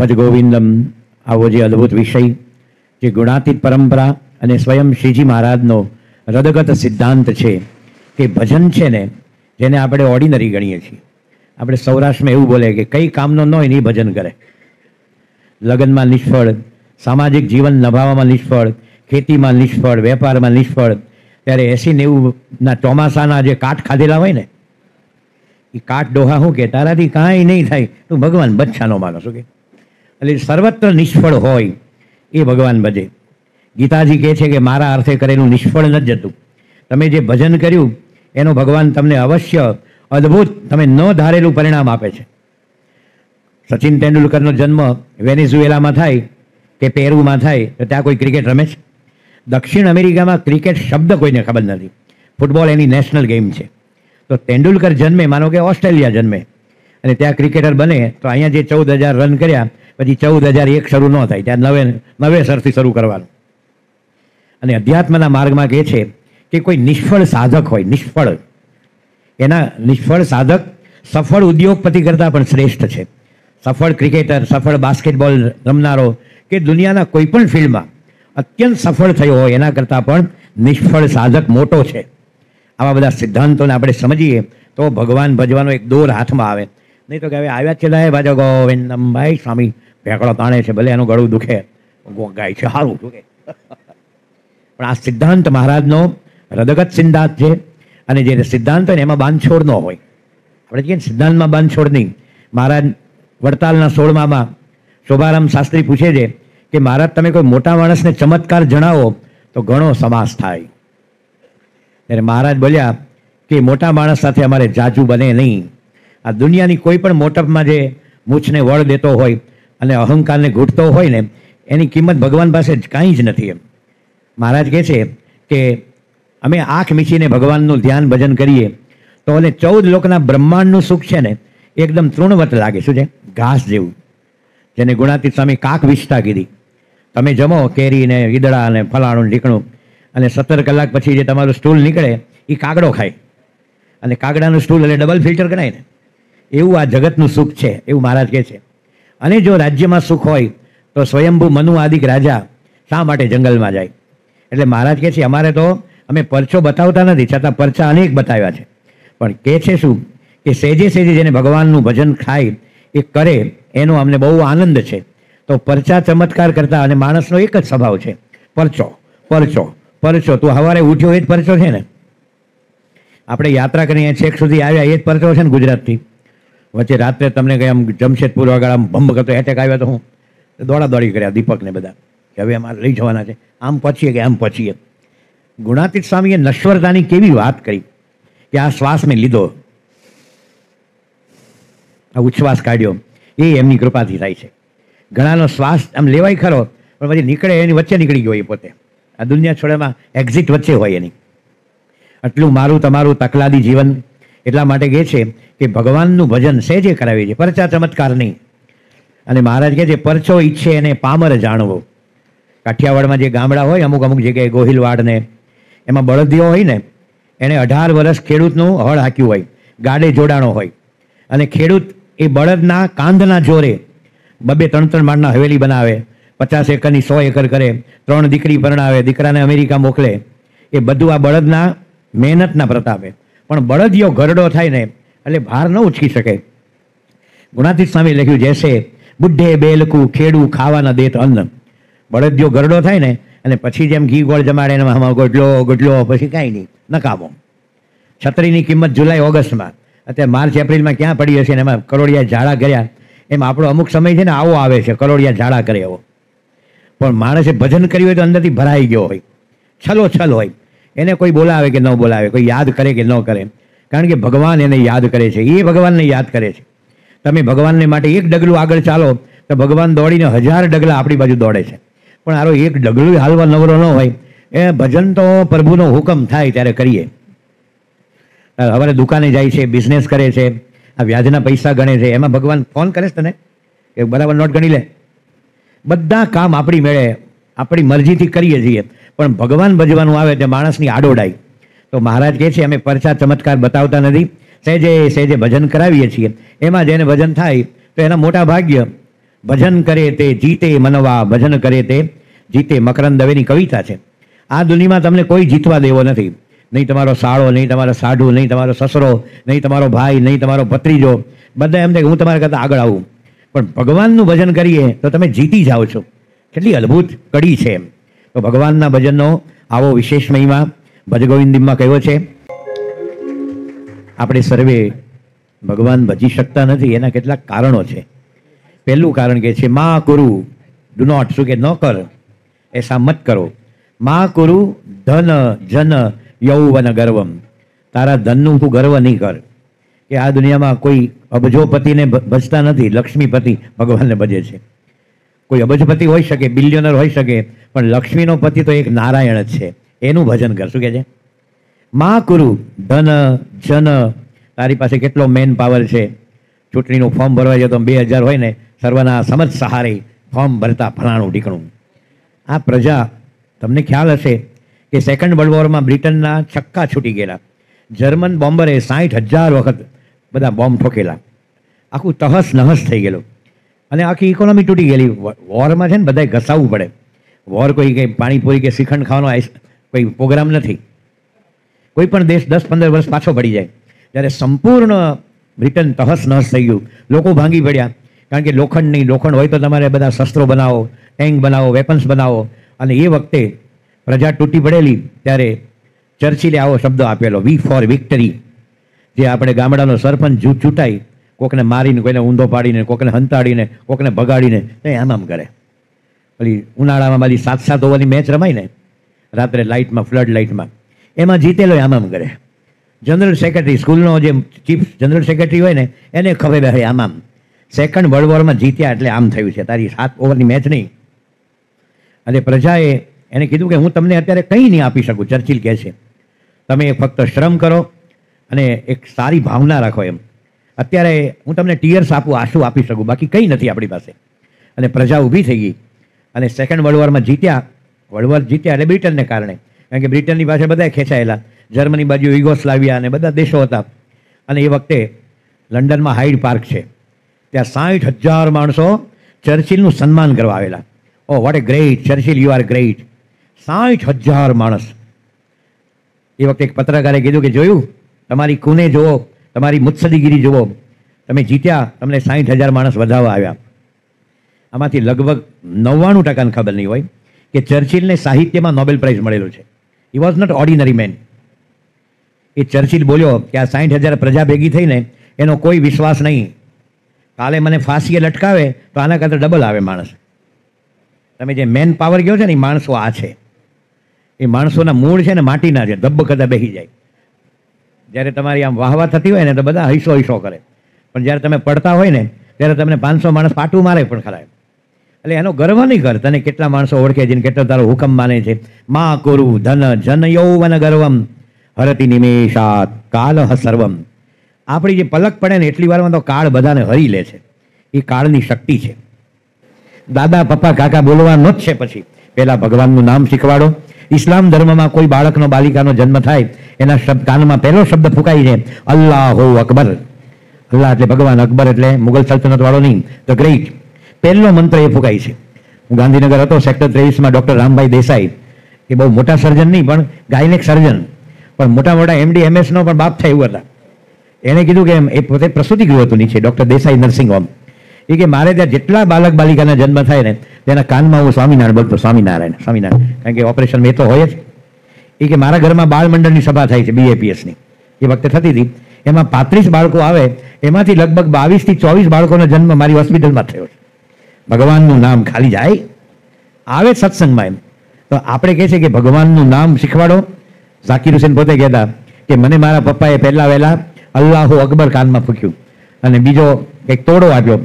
ભજગોવિંદમ આવો જે અદ્ભુત વિષય જે ગુણાતીત પરંપરા અને સ્વયં શ્રીજી મહારાજનો હૃદગત સિદ્ધાંત છે કે ભજન છે ને જેને આપણે ઓર્ડિનરી ગણીએ છીએ આપણે સૌરાષ્ટ્રમાં એવું બોલે કે કઈ કામનો ન હોય ને ભજન કરે લગ્નમાં નિષ્ફળ સામાજિક જીવન નભાવવામાં નિષ્ફળ ખેતીમાં નિષ્ફળ વેપારમાં નિષ્ફળ ત્યારે એસી નેવુંના ચોમાસાના જે કાઠ ખાધેલા હોય ને એ કાઠ ડોહા શું કે તારાથી કાંઈ નહીં થાય તું ભગવાન બચ્છાનો માનો શું કે એટલે સર્વત્ર નિષ્ફળ હોય એ ભગવાન ભજે ગીતાજી કહે છે કે મારા અર્થે કરેલું નિષ્ફળ નથી જતું તમે જે ભજન કર્યું એનો ભગવાન તમને અવશ્ય અદ્ભુત તમે ન ધારેલું પરિણામ આપે છે સચિન તેંડુલકરનો જન્મ વેનેઝુએલામાં થાય કે પેરુમાં થાય તો ત્યાં કોઈ ક્રિકેટ રમે છે દક્ષિણ અમેરિકામાં ક્રિકેટ શબ્દ કોઈને ખબર નથી ફૂટબોલ એની નેશનલ ગેમ છે તો તેંડુલકર જન્મે માનો કે ઓસ્ટ્રેલિયા જન્મે અને ત્યાં ક્રિકેટર બને તો અહીંયા જે ચૌદ હજાર રન કર્યા પછી ચૌદ હજાર એક શરૂ ન થાય ત્યાં નવે નવેસરથી શરૂ કરવાનું અને અધ્યાત્મના માર્ગમાં કહે છે કે કોઈ નિષ્ફળ સાધક હોય નિષ્ફળ એના નિષ્ફળ સાધક સફળ ઉદ્યોગપતિ કરતાં પણ શ્રેષ્ઠ છે સફળ ક્રિકેટર સફળ બાસ્કેટબોલ રમનારો કે દુનિયાના કોઈ કોઈપણ ફિલ્ડમાં અત્યંત સફળ થયો હોય એના કરતાં પણ નિષ્ફળ સાધક મોટો છે આવા બધા સિદ્ધાંતોને આપણે સમજીએ તો ભગવાન ભજવાનો એક દોર હાથમાં આવે નહીં તો કે હવે આવ્યા છેલ્લા ભજ ગોવિંદમભાઈ સ્વામી ઢેકડો તાણે છે ભલે એનું ગળું દુખે ગાય છે સારું દુખે પણ આ સિદ્ધાંત મહારાજનો હૃદગત સિદ્ધાંત છે અને જે સિદ્ધાંત હોય ને એમાં બાંધછોડ ન હોય આપણે કહીએ સિદ્ધાંતમાં બાંધછોડ નહીં મહારાજ વડતાલના સોળમામાં શોભારામ શાસ્ત્રી પૂછે છે કે મહારાજ તમે કોઈ મોટા માણસને ચમત્કાર જણાવો તો ઘણો સમાસ થાય ત્યારે મહારાજ બોલ્યા કે મોટા માણસ સાથે અમારે જાજુ બને નહીં આ દુનિયાની કોઈ પણ મોટપમાં જે મૂછને વળ દેતો હોય અને અહંકારને ઘૂંટતો હોય ને એની કિંમત ભગવાન પાસે કાંઈ જ નથી એમ મહારાજ કહે છે કે અમે આંખ મીચીને ભગવાનનું ધ્યાન ભજન કરીએ તો અને ચૌદ લોકના બ્રહ્માંડનું સુખ છે ને એકદમ તૃણવત લાગે શું છે ઘાસ જેવું જેને ગુણાતીત સ્વામી કાક વિસ્તા કીધી તમે જમો કેરી ને ઈદડા અને ફલાણું ઢીકણું અને સત્તર કલાક પછી જે તમારું સ્ટૂલ નીકળે એ કાગડો ખાય અને કાગડાનું સ્ટૂલ એટલે ડબલ ફિલ્ટર ગણાય ને એવું આ જગતનું સુખ છે એવું મહારાજ કહે છે અને જો રાજ્યમાં સુખ હોય તો સ્વયંભુ મનુ આદિક રાજા શા માટે જંગલમાં જાય એટલે મહારાજ કહે છે અમારે તો અમે પરચો બતાવતા નથી છતાં પરચા અનેક બતાવ્યા છે પણ કહે છે શું કે સેજે સેજે જેને ભગવાનનું ભજન ખાય એ કરે એનો અમને બહુ આનંદ છે તો પરચા ચમત્કાર કરતા અને માણસનો એક જ સ્વભાવ છે પરચો પરચો પરચો તું સવારે ઉઠ્યો એ જ પરચો છે ને આપણે યાત્રા કરીને છેક સુધી આવ્યા એ જ પરચો છે ને ગુજરાતથી વચ્ચે રાત્રે તમને ગયા આમ જમશેદપુર આગળ આમ ભંભ કરતો એટેક આવ્યો તો હું દોડા દોડી કર્યા દીપકને બધા કે હવે અમારે લઈ જવાના છે આમ પછીએ કે આમ પછીએ ગુણાતીત સ્વામીએ નશ્વરતાની કેવી વાત કરી કે આ શ્વાસ મેં લીધો આ ઉચ્છવાસ કાઢ્યો એ એમની કૃપાથી થાય છે ઘણાનો શ્વાસ આમ લેવાય ખરો પણ પછી નીકળે એની વચ્ચે નીકળી ગયો એ પોતે આ દુનિયા છોડેમાં એક્ઝિટ વચ્ચે હોય એની આટલું મારું તમારું તકલાદી જીવન એટલા માટે કહે છે કે ભગવાનનું ભજન છે જે કરાવી છે પરચા ચમત્કાર નહીં અને મહારાજ કહે છે પરચો ઈચ્છે એને પામર જાણવો કાઠિયાવાડમાં જે ગામડા હોય અમુક અમુક જગ્યાએ ગોહિલવાડને એમાં બળદીઓ હોય ને એણે અઢાર વર્ષ ખેડૂતનું હળ હાંક્યું હોય ગાડે જોડાણો હોય અને ખેડૂત એ બળદના કાંધના જોરે બબે ત્રણ ત્રણ માળના હવેલી બનાવે પચાસ એકરની સો એકર કરે ત્રણ દીકરી પરણાવે દીકરાને અમેરિકા મોકલે એ બધું આ બળદના મહેનતના પ્રતાપે પણ બળદિયો ગરડો થાય ને એટલે ભાર ન ઉચકી શકે ગુણાતીત સ્વામી લખ્યું જેસે બુઢે બેલકું ખેડું ખાવાના દેત અન્ન બળદિયો ગરડો થાય ને અને પછી જેમ ઘી ગોળ જમાડે એના આમાં ગોટલો ગોટલો પછી કાંઈ નહીં નકામો છત્રીની કિંમત જુલાઈ ઓગસ્ટમાં અત્યારે માર્ચ એપ્રિલમાં ક્યાં પડી હશે ને એમાં કરોડિયા ઝાડા કર્યા એમ આપણો અમુક સમય છે ને આવો આવે છે કરોડિયા ઝાડા કરે એવો પણ માણસે ભજન કર્યું હોય તો અંદરથી ભરાઈ ગયો હોય છલો છલ હોય એને કોઈ બોલાવે કે ન બોલાવે કોઈ યાદ કરે કે ન કરે કારણ કે ભગવાન એને યાદ કરે છે એ ભગવાનને યાદ કરે છે તમે ભગવાનને માટે એક ડગલું આગળ ચાલો તો ભગવાન દોડીને હજાર ડગલા આપણી બાજુ દોડે છે પણ આરો એક ડગલું હાલવા નવરો ન હોય એ ભજન તો પ્રભુનો હુકમ થાય ત્યારે કરીએ હવે દુકાને જાય છે બિઝનેસ કરે છે આ વ્યાજના પૈસા ગણે છે એમાં ભગવાન ફોન કરે છે તને એ બરાબર નોટ ગણી લે બધા કામ આપણી મેળે આપણી મરજીથી કરીએ છીએ પણ ભગવાન ભજવાનું આવે તે માણસની આડોડાઈ તો મહારાજ કહે છે અમે પરચા ચમત્કાર બતાવતા નથી સહેજે સહેજે ભજન કરાવીએ છીએ એમાં જેને ભજન થાય તો એના મોટા ભાગ્ય ભજન કરે તે જીતે મનવા ભજન કરે તે જીતે મકરંદ દવેની કવિતા છે આ દુનિયામાં તમને કોઈ જીતવા દેવો નથી નહીં તમારો સાળો નહીં તમારો સાઢુ નહીં તમારો સસરો નહીં તમારો ભાઈ નહીં તમારો ભત્રીજો બધા એમ કે હું તમારા કરતાં આગળ આવું પણ ભગવાનનું ભજન કરીએ તો તમે જીતી જાઓ છો કેટલી અદ્ભુત કડી છે એમ તો ભગવાનના ભજનનો આવો વિશેષ મહિમા ભજગોવિંદીમાં કહ્યો છે આપણે સર્વે ભગવાન ભજી શકતા નથી એના કેટલાક કારણો છે પહેલું કારણ કે છે મા કુરુ ડુ નોટ શું કે ન કર એસા મત કરો મા કુરુ ધન જન યૌવન ગર્વમ તારા ધનનું તું ગર્વ નહીં કર કે આ દુનિયામાં કોઈ અબજોપતિને ભજતા નથી લક્ષ્મીપતિ ભગવાનને ભજે છે કોઈ અબજપતિ હોઈ શકે બિલિયનર હોઈ શકે પણ લક્ષ્મીનો પતિ તો એક નારાયણ જ છે એનું ભજન કર શું કહે છે કુરુ ધન જન તારી પાસે કેટલો મેન પાવર છે ચૂંટણીનું ફોર્મ ભરવા જતો બે હજાર હોય ને સર્વના સમજ સહારે ફોર્મ ભરતા ફલાણું ઢીકણું આ પ્રજા તમને ખ્યાલ હશે કે સેકન્ડ વર્લ્ડ વોરમાં બ્રિટનના છક્કા છૂટી ગયેલા જર્મન બોમ્બરે સાઠ હજાર વખત બધા બોમ્બ ઠોકેલા આખું તહસ નહસ થઈ ગયેલું અને આખી ઇકોનોમી તૂટી ગયેલી વોરમાં છે ને બધાએ ઘસાવવું પડે વોર કોઈ કંઈ પાણીપુરી કે શ્રીખંડ ખાવાનો કોઈ પ્રોગ્રામ નથી કોઈ પણ દેશ દસ પંદર વર્ષ પાછો પડી જાય ત્યારે સંપૂર્ણ બ્રિટન તહસ નહસ થઈ ગયું લોકો ભાંગી પડ્યા કારણ કે લોખંડ નહીં લોખંડ હોય તો તમારે બધા શસ્ત્રો બનાવો ટેન્ક બનાવો વેપન્સ બનાવો અને એ વખતે પ્રજા તૂટી પડેલી ત્યારે ચર્ચિલે આવો શબ્દ આપેલો વી ફોર વિક્ટરી જે આપણે ગામડાનો સરપંચ જૂથ ચૂંટાઈ કોકને મારીને કોઈને ઊંધો પાડીને કોકને હંતાડીને કોકને ભગાડીને એ આમ આમ કરે પછી ઉનાળામાં મારી સાત સાત ઓવરની મેચ રમાય ને રાત્રે લાઇટમાં ફ્લડ લાઇટમાં એમાં જીતેલો આમ આમ કરે જનરલ સેક્રેટરી સ્કૂલનો જે ચીફ જનરલ સેક્રેટરી હોય ને એને ખબર બેહે આમ આમ સેકન્ડ વર્લ્ડ વોરમાં જીત્યા એટલે આમ થયું છે તારી સાત ઓવરની મેચ નહીં અને પ્રજાએ એને કીધું કે હું તમને અત્યારે કંઈ નહીં આપી શકું ચર્ચિલ કહે છે તમે ફક્ત શ્રમ કરો અને એક સારી ભાવના રાખો એમ અત્યારે હું તમને ટીયર્સ આપું આંસુ આપી શકું બાકી કંઈ નથી આપણી પાસે અને પ્રજા ઊભી થઈ ગઈ અને સેકન્ડ વર્લ્ડ વોરમાં જીત્યા વર્લ્ડ વોર જીત્યા એટલે બ્રિટનને કારણે કારણ કે બ્રિટનની પાસે બધા ખેંચાયેલા જર્મની બાજુ યુગોસ્લાવિયા અને બધા દેશો હતા અને એ વખતે લંડનમાં હાઇડ પાર્ક છે ત્યાં સાઠ હજાર માણસો ચર્ચિલનું સન્માન કરવા આવેલા oh what a great Churchill you are great સાઠ હજાર માણસ એ વખતે એક પત્રકારે કીધું કે જોયું તમારી કુને જોવો તમારી મુત્સદીગીરી જુઓ તમે જીત્યા તમને સાહીઠ હજાર માણસ વધાવવા આવ્યા આમાંથી લગભગ નવ્વાણું ટકાને ખબર નહીં હોય કે ચર્ચિલને સાહિત્યમાં નોબેલ પ્રાઇઝ મળેલો છે he was not ordinary man એ ચર્ચિલ બોલ્યો કે આ સાહીઠ હજાર પ્રજા ભેગી થઈને એનો કોઈ વિશ્વાસ નહીં કાલે મને ફાંસીએ લટકાવે તો આના કરતાં ડબલ આવે માણસ તમે જે મેન પાવર ગયો છે ને એ માણસો આ છે એ માણસોના મૂળ છે ને માટીના છે ધબ્બ કદા બેસી જાય જ્યારે તમારી આમ વાહવા થતી હોય ને તો બધા હૈસો હૈસો કરે પણ જ્યારે તમે પડતા હોય ને ત્યારે તમને પાંચસો માણસ પાટું મારે પણ ખરા એટલે એનો ગર્વ નહીં કર તને કેટલા માણસો ઓળખે છે કેટલો તારો હુકમ માને છે મા કુરુ ધન જન યૌવન ગર્વમ હરતી નિમેષાત કાલ સર્વમ આપણી જે પલક પડે ને એટલી વારમાં તો કાળ બધાને હરી લે છે એ કાળની શક્તિ છે દાદા પપ્પા કાકા બોલવાનો જ છે પછી પહેલાં ભગવાનનું નામ શીખવાડો ઇસ્લામ ધર્મમાં કોઈ બાળકનો બાલિકાનો જન્મ થાય એના શબ્દ કાનમાં પહેલો શબ્દ ફૂંકાય છે અલ્લાહો અકબર અલ્લાહ એટલે ભગવાન અકબર એટલે મુગલ વાળો નહીં ધ ગ્રેટ પહેલો મંત્ર એ ફૂંકાય છે હું ગાંધીનગર હતો સેક્ટર ત્રેવીસમાં ડૉક્ટર રામભાઈ દેસાઈ એ બહુ મોટા સર્જન નહીં પણ ગાયનેક સર્જન પણ મોટા મોટા એમડી એમએસનો પણ બાપ થાય એવું હતા એણે કીધું કે એ પોતે પ્રસૂતિ ગૃહ હતું નીચે ડૉક્ટર દેસાઈ નર્સિંગ હોમ એ કે મારે ત્યાં જેટલા બાલક બાલિકાના જન્મ થાય ને તેના કાનમાં હું સ્વામિનારાયણ બોલતો સ્વામિનારાયણ સ્વામિનારાયણ કારણ કે ઓપરેશન મેં તો હોય જ એ કે મારા ઘરમાં બાળ મંડળની સભા થાય છે બીએપીએસની એ વખતે થતી હતી એમાં પાંત્રીસ બાળકો આવે એમાંથી લગભગ બાવીસથી ચોવીસ બાળકોનો જન્મ મારી હોસ્પિટલમાં થયો છે ભગવાનનું નામ ખાલી જાય આવે સત્સંગમાં એમ તો આપણે કહે છે કે ભગવાનનું નામ શીખવાડો ઝાકીર હુસેન પોતે કહેતા કે મને મારા પપ્પાએ પહેલા વહેલા અલ્લાહો અકબર કાનમાં ફૂક્યું અને બીજો એક તોડો આપ્યો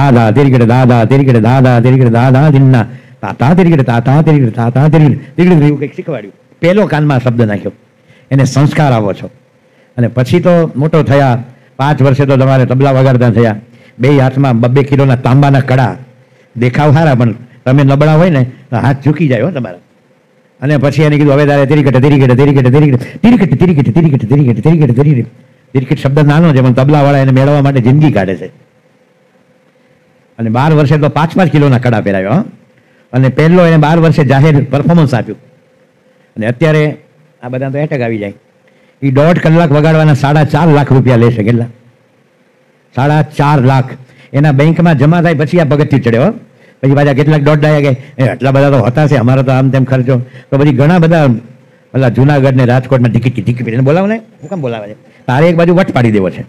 દાદા તેરી કડે દાદા તેરી કડે દાદા તેરી કડે દાદા દિનના તાતા તેરી તાતા તેરી તાતા તેરી કડે એવું કંઈક શીખવાડ્યું પહેલો કાનમાં શબ્દ નાખ્યો એને સંસ્કાર આવો છો અને પછી તો મોટો થયા પાંચ વર્ષે તો તમારે તબલા વગાડતા થયા બે હાથમાં બબે કિલોના તાંબાના કડા દેખાવ સારા પણ તમે નબળા હોય ને તો હાથ ચૂકી જાય હો તમારા અને પછી એને કીધું હવે તારે તિરિકટ તિરિકટ તિરિકટ તિરિકટ તિરિકટ તિરિકટ તિરિકટ તિરિકટ તિરિકટ તિરિકટ તિરિકટ શબ્દ નાનો છે પણ તબલાવાળા એને મેળવવા માટે જિંદગી કાઢે છે અને બાર વર્ષે તો પાંચ પાંચ કિલોના કડા પહેરાવ્યો અને પહેલો એને બાર વર્ષે જાહેર પરફોર્મન્સ આપ્યું અને અત્યારે આ બધા તો એટક આવી જાય એ દોઢ કલાક વગાડવાના સાડા ચાર લાખ રૂપિયા લેશે કેટલા સાડા ચાર લાખ એના બેંકમાં જમા થાય પછી આ પગથિયું ચડ્યો પછી પાછા કેટલાક દોઢ ડાયા ગયા એટલા બધા તો હતા છે અમારા તો આમ તેમ ખર્ચો તો પછી ઘણા બધા પેલા જુનાગઢ ને રાજકોટમાં ટિકિટ ટિકિટ એને બોલાવો ને હું કેમ બોલાવે છે તારે એક બાજુ વટ પાડી દેવો છે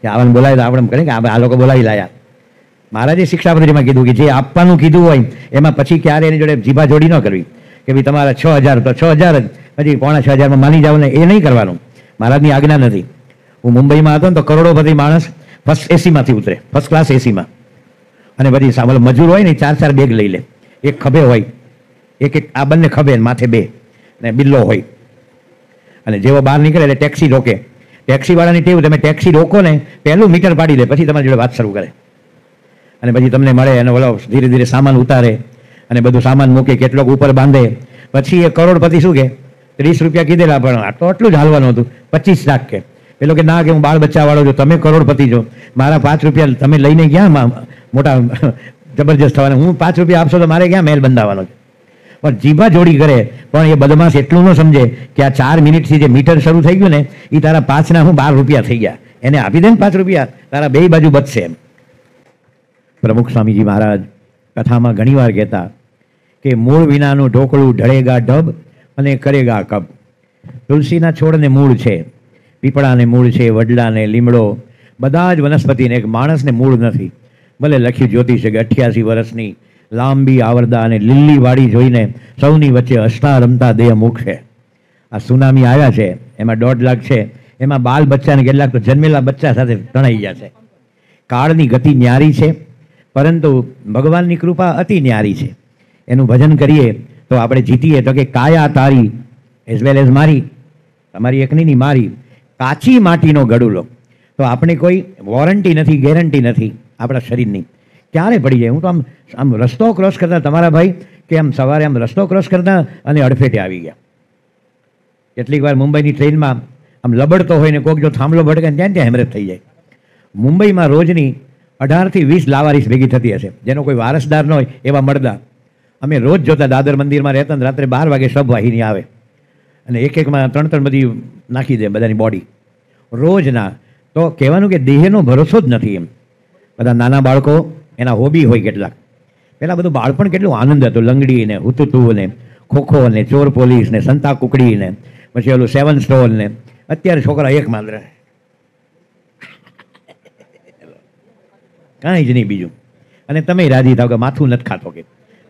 કે આવાને બોલાવી તો આપણે કરે કે આ લોકો બોલાવી લાયા જે શિક્ષાપત્રીમાં કીધું કે જે આપવાનું કીધું હોય એમાં પછી ક્યારે એની જોડે જીભા જોડી ન કરવી કે ભાઈ તમારે છ હજાર તો છ હજાર જ પછી પોણા છ હજારમાં માની જાવ ને એ નહીં કરવાનું મહારાજની આજ્ઞા નથી હું મુંબઈમાં હતો ને તો કરોડોપતિ માણસ ફર્સ્ટ એસીમાંથી ઉતરે ફર્સ્ટ ક્લાસ એસીમાં અને પછી સામે મજૂર હોય ને ચાર ચાર બેગ લઈ લે એક ખભે હોય એક એક આ બંને ખભે માથે બે ને બિલ્લો હોય અને જેવો બહાર નીકળે એટલે ટેક્સી રોકે ટેક્સીવાળાની ટેવ તમે ટેક્સી રોકો ને પહેલું મીટર પાડી લે પછી તમારી જોડે વાત શરૂ કરે અને પછી તમને મળે અને ઓલો ધીરે ધીરે સામાન ઉતારે અને બધું સામાન મૂકે કેટલોક ઉપર બાંધે પછી એ કરોડપતિ શું કે ત્રીસ રૂપિયા કીધેલા પણ આ તો આટલું જ હાલવાનું હતું પચીસ લાખ કે પેલો કે ના કે હું બાળ બચ્ચાવાળો છું તમે કરોડપતિ છો મારા પાંચ રૂપિયા તમે લઈને ગયા મોટા જબરજસ્ત થવાના હું પાંચ રૂપિયા આપશો તો મારે ક્યાં મેલ બંધાવવાનો છે પણ જીભા જોડી કરે પણ એ બદમાશ એટલું ન સમજે કે આ ચાર મિનિટથી જે મીટર શરૂ થઈ ગયું ને એ તારા પાંચના હું બાર રૂપિયા થઈ ગયા એને આપી દે ને પાંચ રૂપિયા તારા બે બાજુ બચશે એમ પ્રમુખ સ્વામીજી મહારાજ કથામાં ઘણીવાર કહેતા કે મૂળ વિનાનું ઢોકળું ઢળેગા ઢબ અને કરેગા કબ તુલસીના છોડને મૂળ છે પીપળાને મૂળ છે વડલાને લીમડો બધા જ વનસ્પતિને એક માણસને મૂળ નથી ભલે લખ્યું જ્યોતિષ કે અઠ્યાસી વર્ષની લાંબી આવરદા અને લીલી વાડી જોઈને સૌની વચ્ચે હસતા રમતા દેહ મૂકશે આ સુનામી આવ્યા છે એમાં દોઢ લાખ છે એમાં બાલ બચ્ચાને કેટલાક તો જન્મેલા બચ્ચા સાથે તણાઈ ગયા છે કાળની ગતિ ન્યારી છે પરંતુ ભગવાનની કૃપા અતિ ન્યારી છે એનું ભજન કરીએ તો આપણે જીતીએ તો કે કાયા તારી એઝ વેલ એઝ મારી તમારી એકની નહીં મારી કાચી માટીનો ગડુલો તો આપણે કોઈ વોરંટી નથી ગેરંટી નથી આપણા શરીરની ક્યારે પડી જાય હું તો આમ આમ રસ્તો ક્રોસ કરતા તમારા ભાઈ કે આમ સવારે આમ રસ્તો ક્રોસ કરતા અને અડફેટે આવી ગયા કેટલીક વાર મુંબઈની ટ્રેનમાં આમ લબડતો હોય ને કોઈક જો થાંભલો ભટકે ત્યાં ત્યાં હેમરેજ થઈ જાય મુંબઈમાં રોજની અઢારથી વીસ લાવારીસ ભેગી થતી હશે જેનો કોઈ વારસદાર ન હોય એવા મળદા અમે રોજ જોતા દાદર મંદિરમાં રહેતા ને રાત્રે બાર વાગે સબ વાહિની આવે અને એક એકમાં ત્રણ ત્રણ બધી નાખી દે બધાની બોડી રોજના તો કહેવાનું કે દેહનો ભરોસો જ નથી એમ બધા નાના બાળકો એના હોબી હોય કેટલાક પહેલાં બધું બાળપણ કેટલું આનંદ હતો લંગડીને હુતુતુને ખોખો ને ચોર પોલીસ ને સંતા કુકડીને પછી ઓલું સેવન સ્ટોલ ને અત્યારે છોકરા એક માત્ર કાંઈ જ નહીં બીજું અને તમે રાજી થાવ કે માથું નથી ખાતો કે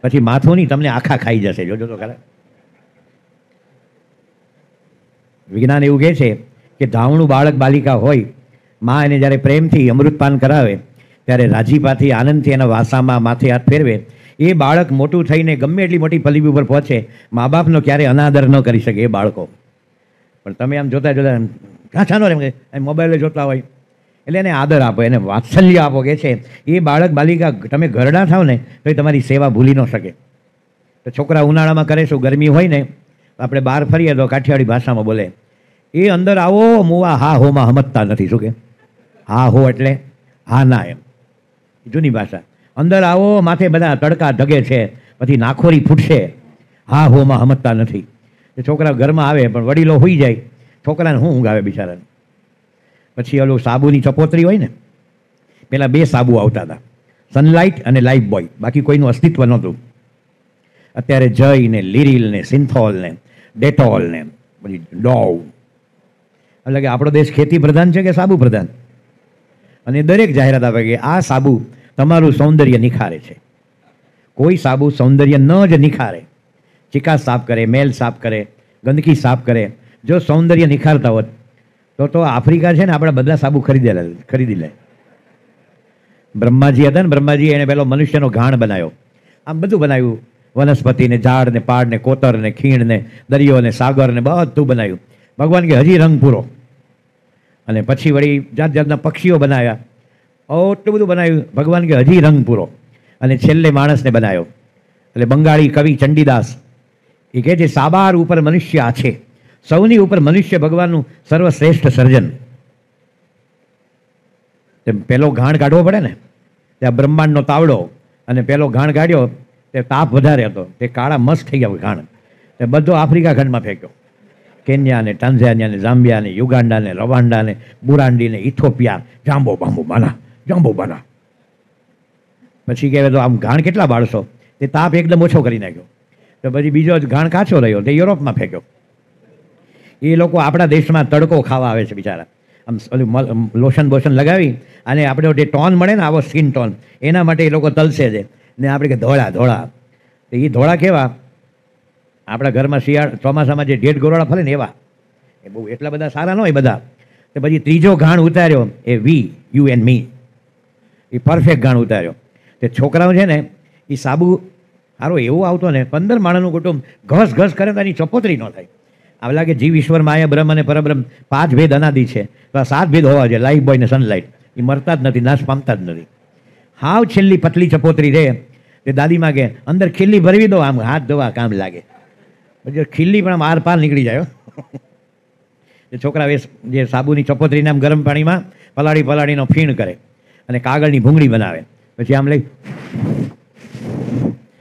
પછી માથું નહીં તમને આખા ખાઈ જશે જોજો તો ખરા વિજ્ઞાન એવું કહે છે કે ધાવણું બાળક બાલિકા હોય માં એને જ્યારે પ્રેમથી અમૃતપાન કરાવે ત્યારે રાજીપાથી આનંદથી એના વાસામાં માથે હાથ ફેરવે એ બાળક મોટું થઈને ગમે એટલી મોટી પલવી ઉપર પહોંચે મા બાપનો ક્યારેય અનાદર ન કરી શકે એ બાળકો પણ તમે આમ જોતા જોતા કાં છાનો રેમ મોબાઈલે જોતા હોય એટલે એને આદર આપો એને વાત્સલ્ય આપો કે છે એ બાળક બાલિકા તમે ઘરડા થાવ ને તો એ તમારી સેવા ભૂલી ન શકે તો છોકરા ઉનાળામાં કરે શું ગરમી હોય ને આપણે બહાર ફરીએ તો કાઠિયાવાડી ભાષામાં બોલે એ અંદર આવો મુવા હા હોમાં હમતતા નથી શું કે હા હો એટલે હા ના એમ જૂની ભાષા અંદર આવો માથે બધા તડકા ધગે છે પછી નાખોરી ફૂટશે હા હોમાં સમજતા નથી છોકરા ઘરમાં આવે પણ વડીલો હોઈ જાય છોકરાને હું ઊંઘ આવે બિચારાને પછી ઓલું સાબુની ચપોતરી હોય ને પહેલાં બે સાબુ આવતા હતા સનલાઇટ અને લાઈફ બોય બાકી કોઈનું અસ્તિત્વ નહોતું અત્યારે જય ને લિરિલ ને સિન્થોલ ને ડેટોલ ને પછી ડોવ એટલે કે આપણો દેશ ખેતી પ્રધાન છે કે સાબુ પ્રધાન અને દરેક જાહેરાત આપે કે આ સાબુ તમારું સૌંદર્ય નિખારે છે કોઈ સાબુ સૌંદર્ય ન જ નિખારે ચિકાસ સાફ કરે મેલ સાફ કરે ગંદકી સાફ કરે જો સૌંદર્ય નિખારતા હોત તો તો આફ્રિકા છે ને આપણે બધા સાબુ ખરીદેલા ખરીદી લે બ્રહ્માજી હતા ને બ્રહ્માજી એને પેલો મનુષ્યનો ઘાણ બનાવ્યો આમ બધું બનાવ્યું વનસ્પતિને ઝાડને પાડને કોતરને ખીણને દરિયોને સાગરને બધું બનાવ્યું ભગવાન કે હજી રંગ પૂરો અને પછી વળી જાત જાતના પક્ષીઓ બનાવ્યા એટલું બધું બનાવ્યું ભગવાન કે હજી રંગ પૂરો અને છેલ્લે માણસને બનાવ્યો એટલે બંગાળી કવિ ચંડીદાસ એ કહે છે સાબાર ઉપર મનુષ્ય આ છે સૌની ઉપર મનુષ્ય ભગવાનનું સર્વશ્રેષ્ઠ સર્જન પેલો ઘાણ કાઢવો પડે ને ત્યાં બ્રહ્માંડનો તાવડો અને પેલો ઘાણ કાઢ્યો તે તાપ વધારે હતો તે કાળા મસ્ત થઈ ગયા ઘાણ તે બધો આફ્રિકા ખંડમાં ફેંક્યો કેન્યાને ટાન્ઝાનિયાને ઝામ્બિયાને યુગાન્ડાને રવાન્ડાને બુરાન્ડીને ઇથોપિયા જાંબો બાંબો બાના જાંબો બાના પછી કહેવાય તો આમ ઘાણ કેટલા બાળશો તે તાપ એકદમ ઓછો કરી નાખ્યો તો પછી બીજો જ ઘાણ કાચો રહ્યો તે યુરોપમાં ફેંક્યો એ લોકો આપણા દેશમાં તડકો ખાવા આવે છે બિચારા આમ ઓલું લોશન બોશન લગાવી અને આપણે જે ટોન મળે ને આવો સ્કિન ટોન એના માટે એ લોકો તલસે છે ને આપણે કે ધોળા ધોળા તો એ ધોળા કેવા આપણા ઘરમાં શિયાળ ચોમાસામાં જે ઢેઢ ગોરોળા ફરે ને એવા એ બહુ એટલા બધા સારા ન હોય બધા તો પછી ત્રીજો ઘાણ ઉતાર્યો એ વી યુ એન મી એ પરફેક્ટ ઘાણ ઉતાર્યો તે છોકરાઓ છે ને એ સાબુ સારો એવો આવતો ને પંદર માણસનું કુટુંબ ઘસ ઘસ કરે તો એની ચપોતરી ન થાય આ લાગે જીવ ઈશ્વર માયા બ્રહ્મ અને પરબ્રહ્મ પાંચ ભેદ અનાદી છે તો સાત ભેદ હોવા જોઈએ લાઈફ બોય ને સનલાઇટ એ મરતા જ નથી નાશ પામતા જ નથી હાવ છેલ્લી પતલી ચપોતરી રહે તે દાદી માગે અંદર ખીલ્લી ભરવી દો આમ હાથ ધોવા કામ લાગે પછી ખીલ્લી પણ આમ આર પાર નીકળી જાય એ છોકરા એ જે સાબુની ચપોતરીને આમ ગરમ પાણીમાં પલાળી પલાળીનો ફીણ કરે અને કાગળની ભૂંગળી બનાવે પછી આમ લઈ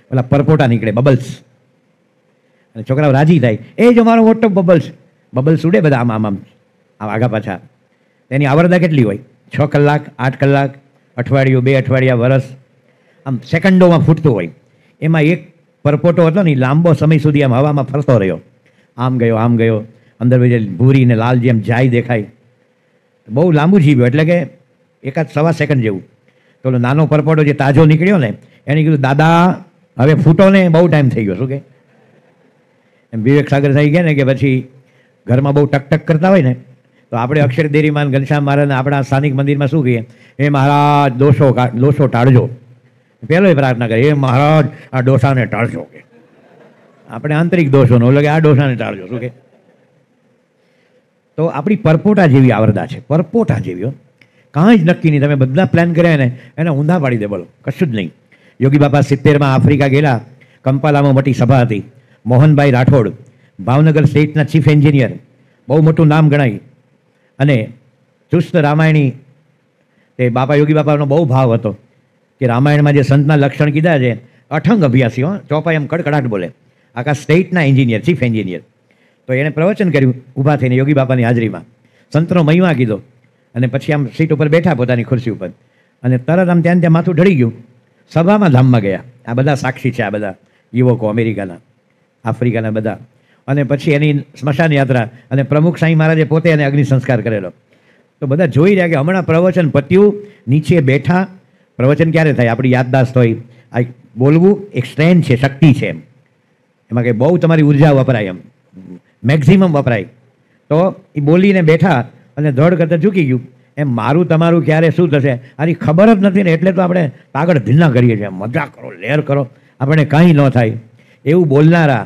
પેલા પરપોટા નીકળે બબલ્સ અને છોકરાઓ રાજી થાય એ જ અમારો મોટો બબલ્સ બબલ્સ ઉડે બધા આમ આમ આમ આગા પાછા એની આવરદા કેટલી હોય છ કલાક આઠ કલાક અઠવાડિયું બે અઠવાડિયા વરસ આમ સેકન્ડોમાં ફૂટતું હોય એમાં એક પરપોટો હતો ને લાંબો સમય સુધી આમ હવામાં ફરતો રહ્યો આમ ગયો આમ ગયો અંદર જે ભૂરી ને લાલ જેમ જાય દેખાય બહુ લાંબુ જીવ્યું એટલે કે એકાદ સવા સેકન્ડ જેવું તો નાનો પરપોટો જે તાજો નીકળ્યો ને એને કીધું દાદા હવે ફૂટો ને બહુ ટાઈમ થઈ ગયો શું કે એમ વિવેક સાગર થઈ ગયા ને કે પછી ઘરમાં બહુ ટકટક કરતા હોય ને તો આપણે અક્ષર દેરીમાન ઘનશ્યામ મહારાજને આપણા સ્થાનિક મંદિરમાં શું કહીએ એ મહારાજ દોષો દોષો ટાળજો પહેલો એ પ્રાર્થના કરીએ એ મહારાજ આ ડોસાને ટાળજો કે આપણે આંતરિક દોષોનો એટલે કે આ ડોસાને ટાળજો શું કે તો આપણી પરપોટા જેવી આવરદા છે પરપોટા જેવી કાંઈ જ નક્કી નહીં તમે બધા પ્લાન કર્યા ને એને ઊંધા પાડી દે બોલો કશું જ નહીં યોગી બાપા સિત્તેરમાં આફ્રિકા ગયેલા કંપાલામાં મોટી સભા હતી મોહનભાઈ રાઠોડ ભાવનગર સ્ટેટના ચીફ એન્જિનિયર બહુ મોટું નામ ગણાય અને ચુસ્ત રામાયણી તે બાપા યોગી બાપાનો બહુ ભાવ હતો કે રામાયણમાં જે સંતના લક્ષણ કીધા છે અઠંગ અભ્યાસી અભ્યાસીઓ ચોપાઈ એમ કડકડાટ બોલે આખા સ્ટેટના એન્જિનિયર ચીફ એન્જિનિયર તો એણે પ્રવચન કર્યું ઊભા થઈને યોગી બાપાની હાજરીમાં સંતનો મહિમા કીધો અને પછી આમ સીટ ઉપર બેઠા પોતાની ખુરશી ઉપર અને તરત આમ ત્યાં ત્યાં માથું ઢળી ગયું સભામાં ધામમાં ગયા આ બધા સાક્ષી છે આ બધા યુવકો અમેરિકાના આફ્રિકાના બધા અને પછી એની સ્મશાન યાત્રા અને પ્રમુખ સાંઈ મહારાજે પોતે એને અગ્નિ સંસ્કાર કરેલો તો બધા જોઈ રહ્યા કે હમણાં પ્રવચન પત્યું નીચે બેઠા પ્રવચન ક્યારે થાય આપણી યાદદાસ્ત હોય આ બોલવું એક સ્ટ્રેન્થ છે શક્તિ છે એમ એમાં કે બહુ તમારી ઉર્જા વપરાય એમ મેક્ઝિમમ વપરાય તો એ બોલીને બેઠા અને ધડ કરતાં ઝૂકી ગયું એમ મારું તમારું ક્યારે શું થશે આની ખબર જ નથી ને એટલે તો આપણે પાગળ ભીના કરીએ છીએ મજા કરો લેર કરો આપણે કાંઈ ન થાય એવું બોલનારા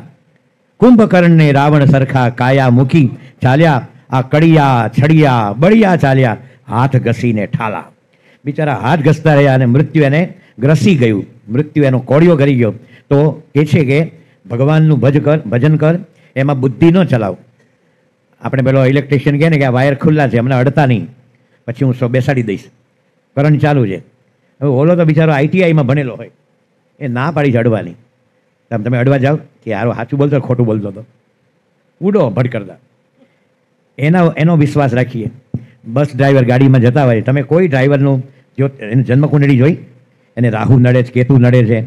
કુંભકર્ણને રાવણ સરખા કાયા મૂકી ચાલ્યા આ કડિયા છડિયા બળિયા ચાલ્યા હાથ ઘસીને ઠાલા બિચારા હાથ ઘસતા રહ્યા અને મૃત્યુ એને ગ્રસી ગયું મૃત્યુ એનો કોળિયો કરી ગયો તો એ છે કે ભગવાનનું ભજ કર ભજન કર એમાં બુદ્ધિ ન ચલાવ આપણે પેલો ઇલેક્ટ્રિશિયન કહે ને કે આ વાયર ખુલ્લા છે હમણાં અડતા નહીં પછી હું સો બેસાડી દઈશ કરંટ ચાલુ છે હવે ઓલો તો બિચારો આઈટીઆઈમાં ભણેલો હોય એ ના પાડી ચડવાની આમ તમે અડવા જાઓ કે યાર સાચું બોલતો ખોટું બોલતો હતો ઉડો ભટકરતા એના એનો વિશ્વાસ રાખીએ બસ ડ્રાઈવર ગાડીમાં જતા હોય તમે કોઈ ડ્રાઈવરનું જો એની જન્મકુંડળી જોઈ એને રાહુ નડે છે કેતુ નડે છે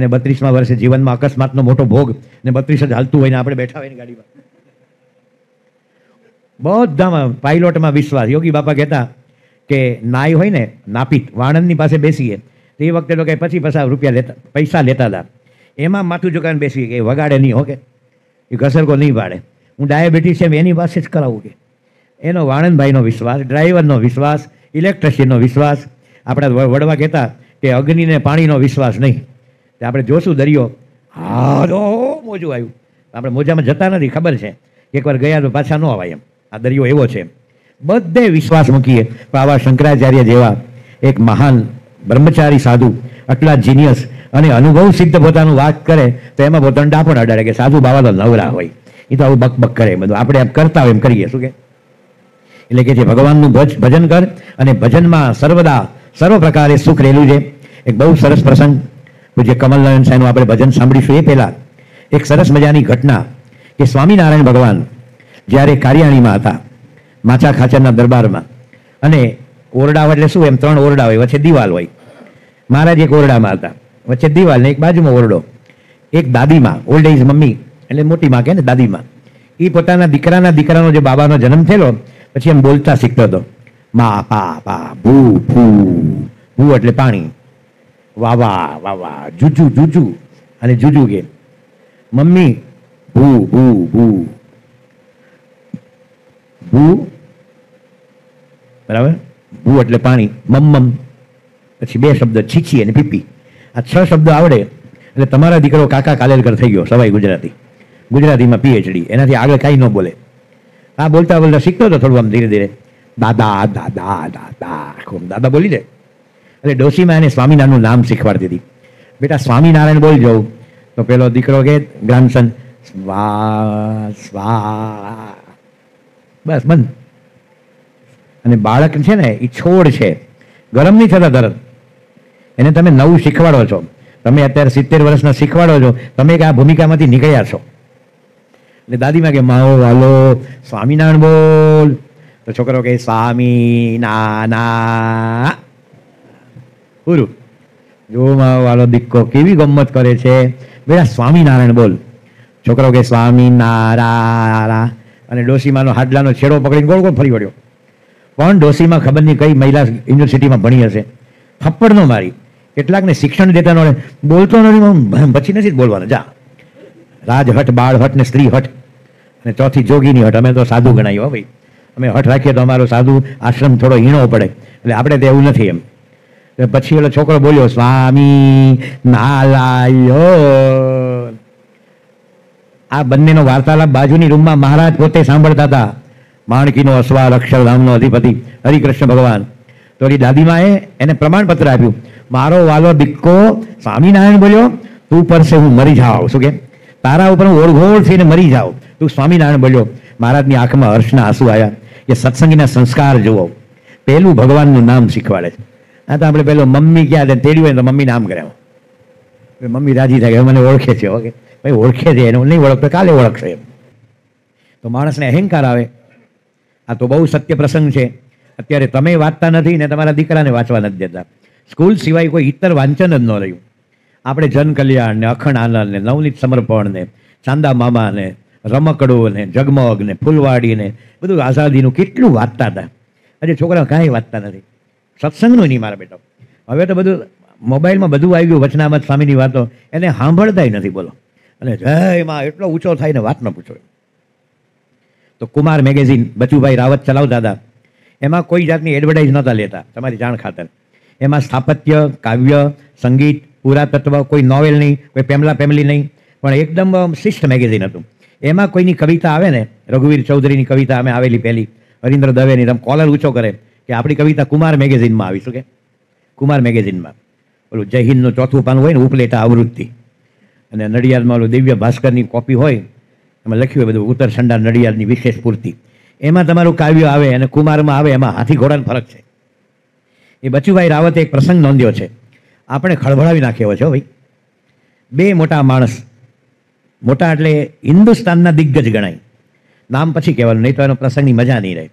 એને બત્રીસમાં વર્ષે જીવનમાં અકસ્માતનો મોટો ભોગ ને બત્રીસ જ હાલતું હોય ને આપણે બેઠા હોય ને ગાડીમાં બધામાં પાઇલોટમાં વિશ્વાસ યોગી બાપા કહેતા કે નાય હોય ને નાપિત વાણંદની પાસે બેસીએ તો એ વખતે લોકો પછી પૈસા રૂપિયા લેતા પૈસા લેતા હતા એમાં માથું ચુકાઈને બેસી કે વગાડે નહીં ઓકે એ ઘસરકો નહીં પાડે હું ડાયાબિટીસ એમ એની પાસે જ કરાવું કે એનો વાણંદભાઈનો વિશ્વાસ ડ્રાઈવરનો વિશ્વાસ ઇલેક્ટ્રિશિયનનો વિશ્વાસ આપણે વડવા કહેતા કે અગ્નિને પાણીનો વિશ્વાસ નહીં તે આપણે જોશું દરિયો હા મોજું આવ્યું આપણે મોજામાં જતા નથી ખબર છે એકવાર ગયા તો પાછા ન અવાય એમ આ દરિયો એવો છે બધે વિશ્વાસ મૂકીએ પણ આવા શંકરાચાર્ય જેવા એક મહાન બ્રહ્મચારી સાધુ આટલા જીનિયસ અને અનુભવ સિદ્ધ પોતાનું વાત કરે તો એમાં પોતાનું ડાપણ અડાડે કે સાધુ બાબા તો નવરા હોય એ તો આવું બક બક કરે બધું આપણે એમ કરતા હોય એમ કરીએ શું કે એટલે કે જે ભગવાનનું ભજ ભજન કર અને ભજનમાં સર્વદા સર્વ પ્રકારે સુખ રહેલું છે એક બહુ સરસ પ્રસંગ જે કમલનારાયણ સાહેબનું આપણે ભજન સાંભળીશું એ પહેલાં એક સરસ મજાની ઘટના કે સ્વામિનારાયણ ભગવાન જ્યારે કારિયાણીમાં હતા માછા ખાચરના દરબારમાં અને ઓરડાઓ એટલે શું એમ ત્રણ ઓરડા હોય વચ્ચે દિવાલ હોય મહારાજ એક ઓરડામાં હતા વચ્ચે દિવાલ ને એક બાજુમાં ઓરડો એક દાદીમાં ઓલ્ડ એજ મમ્મી એટલે મોટી માં કે ને દાદીમાં એ પોતાના દીકરાના દીકરાનો જે બાબાનો જન્મ થયેલો પછી એમ બોલતા શીખતો હતો મા પા પા ભૂ ભૂ ભૂ એટલે પાણી વાવા વાવા જુજુ જુજુ અને જુજુ કે મમ્મી ભૂ ભૂ ભૂ ભૂ બરાબર ભૂ એટલે પાણી મમ મમ પછી બે શબ્દ છીછી અને પીપી આ છ શબ્દો આવડે એટલે તમારા દીકરો કાકા કાલેલકર થઈ ગયો સવાઈ ગુજરાતી ગુજરાતીમાં પીએચડી એનાથી આગળ કાંઈ ન બોલે આ બોલતા બોલતા શીખતો હતો થોડું આમ ધીરે ધીરે દાદા દાદા દાદા ખૂબ દાદા બોલી દે એટલે ડોશીમાં એને સ્વામિનારાયણનું નામ શીખવાડતી હતી બેટા સ્વામિનારાયણ બોલ જવું તો પેલો દીકરો કે ગ્રાન્ડસન સ્વા સ્વા બસ બંધ અને બાળક છે ને એ છોડ છે ગરમ નહીં થતા તરત એને તમે નવું શીખવાડો છો તમે અત્યારે સિત્તેર વર્ષના શીખવાડો છો તમે એક આ ભૂમિકામાંથી નીકળ્યા છો એટલે દાદીમાં કે માઓ વાલો સ્વામિનારાયણ બોલ તો છોકરો કે સ્વામી ના ના પૂરું જો માઓ વાલો દીકો કેવી ગમત કરે છે બેટા સ્વામિનારાયણ બોલ છોકરો કે સ્વામી નારા અને ડોસીમાનો હાડલાનો છેડો પકડીને ગોળ ગોળ ફરી વળ્યો પણ ડોસીમાં ખબર નહીં કઈ મહિલા યુનિવર્સિટીમાં ભણી હશે થપ્પડ નો મારી કેટલાકને શિક્ષણ દેતા ન બોલતો નથી પછી નથી બોલવાનું જા રાજહટ બાળહટ ને સ્ત્રીહટ અને ચોથી જોગીની હટ અમે તો સાધુ ગણાય હો ભાઈ અમે હટ રાખીએ તો અમારો સાધુ આશ્રમ થોડો હીણો પડે એટલે આપણે તો એવું નથી એમ પછી ઓલો છોકરો બોલ્યો સ્વામી નારાયણ આ બંનેનો વાર્તાલાપ બાજુની રૂમમાં મહારાજ પોતે સાંભળતા હતા માણકીનો અસવાર અક્ષરધામનો અધિપતિ હરિકૃષ્ણ ભગવાન તો એની દાદીમાએ એને પ્રમાણપત્ર આપ્યું મારો વાલો બિક્કો સ્વામિનારાયણ બોલ્યો તું પરસે હું મરી જાઉં શું કે તારા ઉપર હું ઓળઘોળ થઈને મરી જાઉં તું સ્વામિનારાયણ બોલ્યો મહારાજની આંખમાં હર્ષના આંસુ આવ્યા કે સત્સંગીના સંસ્કાર જુઓ પહેલું ભગવાનનું નામ શીખવાડે છે આ તો આપણે પેલો મમ્મી ક્યાં તેડી હોય તો મમ્મી નામ કર્યા મમ્મી રાજી થાય મને ઓળખે છે ઓકે ભાઈ ઓળખે છે એને નહીં ઓળખતો કાલે ઓળખશે એમ તો માણસને અહંકાર આવે આ તો બહુ સત્ય પ્રસંગ છે અત્યારે તમે વાંચતા નથી ને તમારા દીકરાને વાંચવા નથી દેતા સ્કૂલ સિવાય કોઈ ઇતર વાંચન જ ન રહ્યું આપણે જનકલ્યાણ ને અખંડ આનંદ ને નવનીત સમર્પણ ને ચાંદા મામા ને રમકડું ને જગમગ ને ફૂલવાડી ને બધું આઝાદીનું કેટલું વાંચતા હતા આજે છોકરા કાંઈ વાંચતા નથી સત્સંગનું નહીં મારા બેટા હવે તો બધું મોબાઈલમાં બધું આવી ગયું વચનામત સ્વામીની વાતો એને સાંભળતાય નથી બોલો અને જયમાં એટલો ઊંચો થાય ને વાત ન પૂછો તો કુમાર મેગેઝિન બચુભાઈ રાવત ચલાવતા હતા એમાં કોઈ જાતની એડવર્ટાઇઝ નહોતા લેતા તમારી જાણ ખાતર એમાં સ્થાપત્ય કાવ્ય સંગીત પુરાતત્વ કોઈ નોવેલ નહીં કોઈ પેમલા ફેમિલી નહીં પણ એકદમ શિષ્ટ મેગેઝિન હતું એમાં કોઈની કવિતા આવે ને રઘુવીર ચૌધરીની કવિતા અમે આવેલી પહેલી હરિન્દ્ર દવેની તમે કોલર ઊંચો કરે કે આપણી કવિતા કુમાર મેગેઝિનમાં આવી શકે કુમાર મેગેઝિનમાં ઓલું જય ચોથું પાનું હોય ને ઉપલેટા આવૃત્તિ અને નડિયાદમાં ઓલું દિવ્ય ભાસ્કરની કોપી હોય એમાં લખ્યું હોય બધું ઉત્તર સંડા નડિયાદની વિશેષ પૂર્તિ એમાં તમારું કાવ્ય આવે અને કુમારમાં આવે એમાં હાથી ઘોડાનો ફરક છે એ બચુભાઈ રાવતે એક પ્રસંગ નોંધ્યો છે આપણે ખળભળાવી નાખ્યો છે ભાઈ બે મોટા માણસ મોટા એટલે હિન્દુસ્તાનના દિગ્ગજ ગણાય નામ પછી કહેવાનું નહીં તો એનો પ્રસંગની મજા નહીં રહે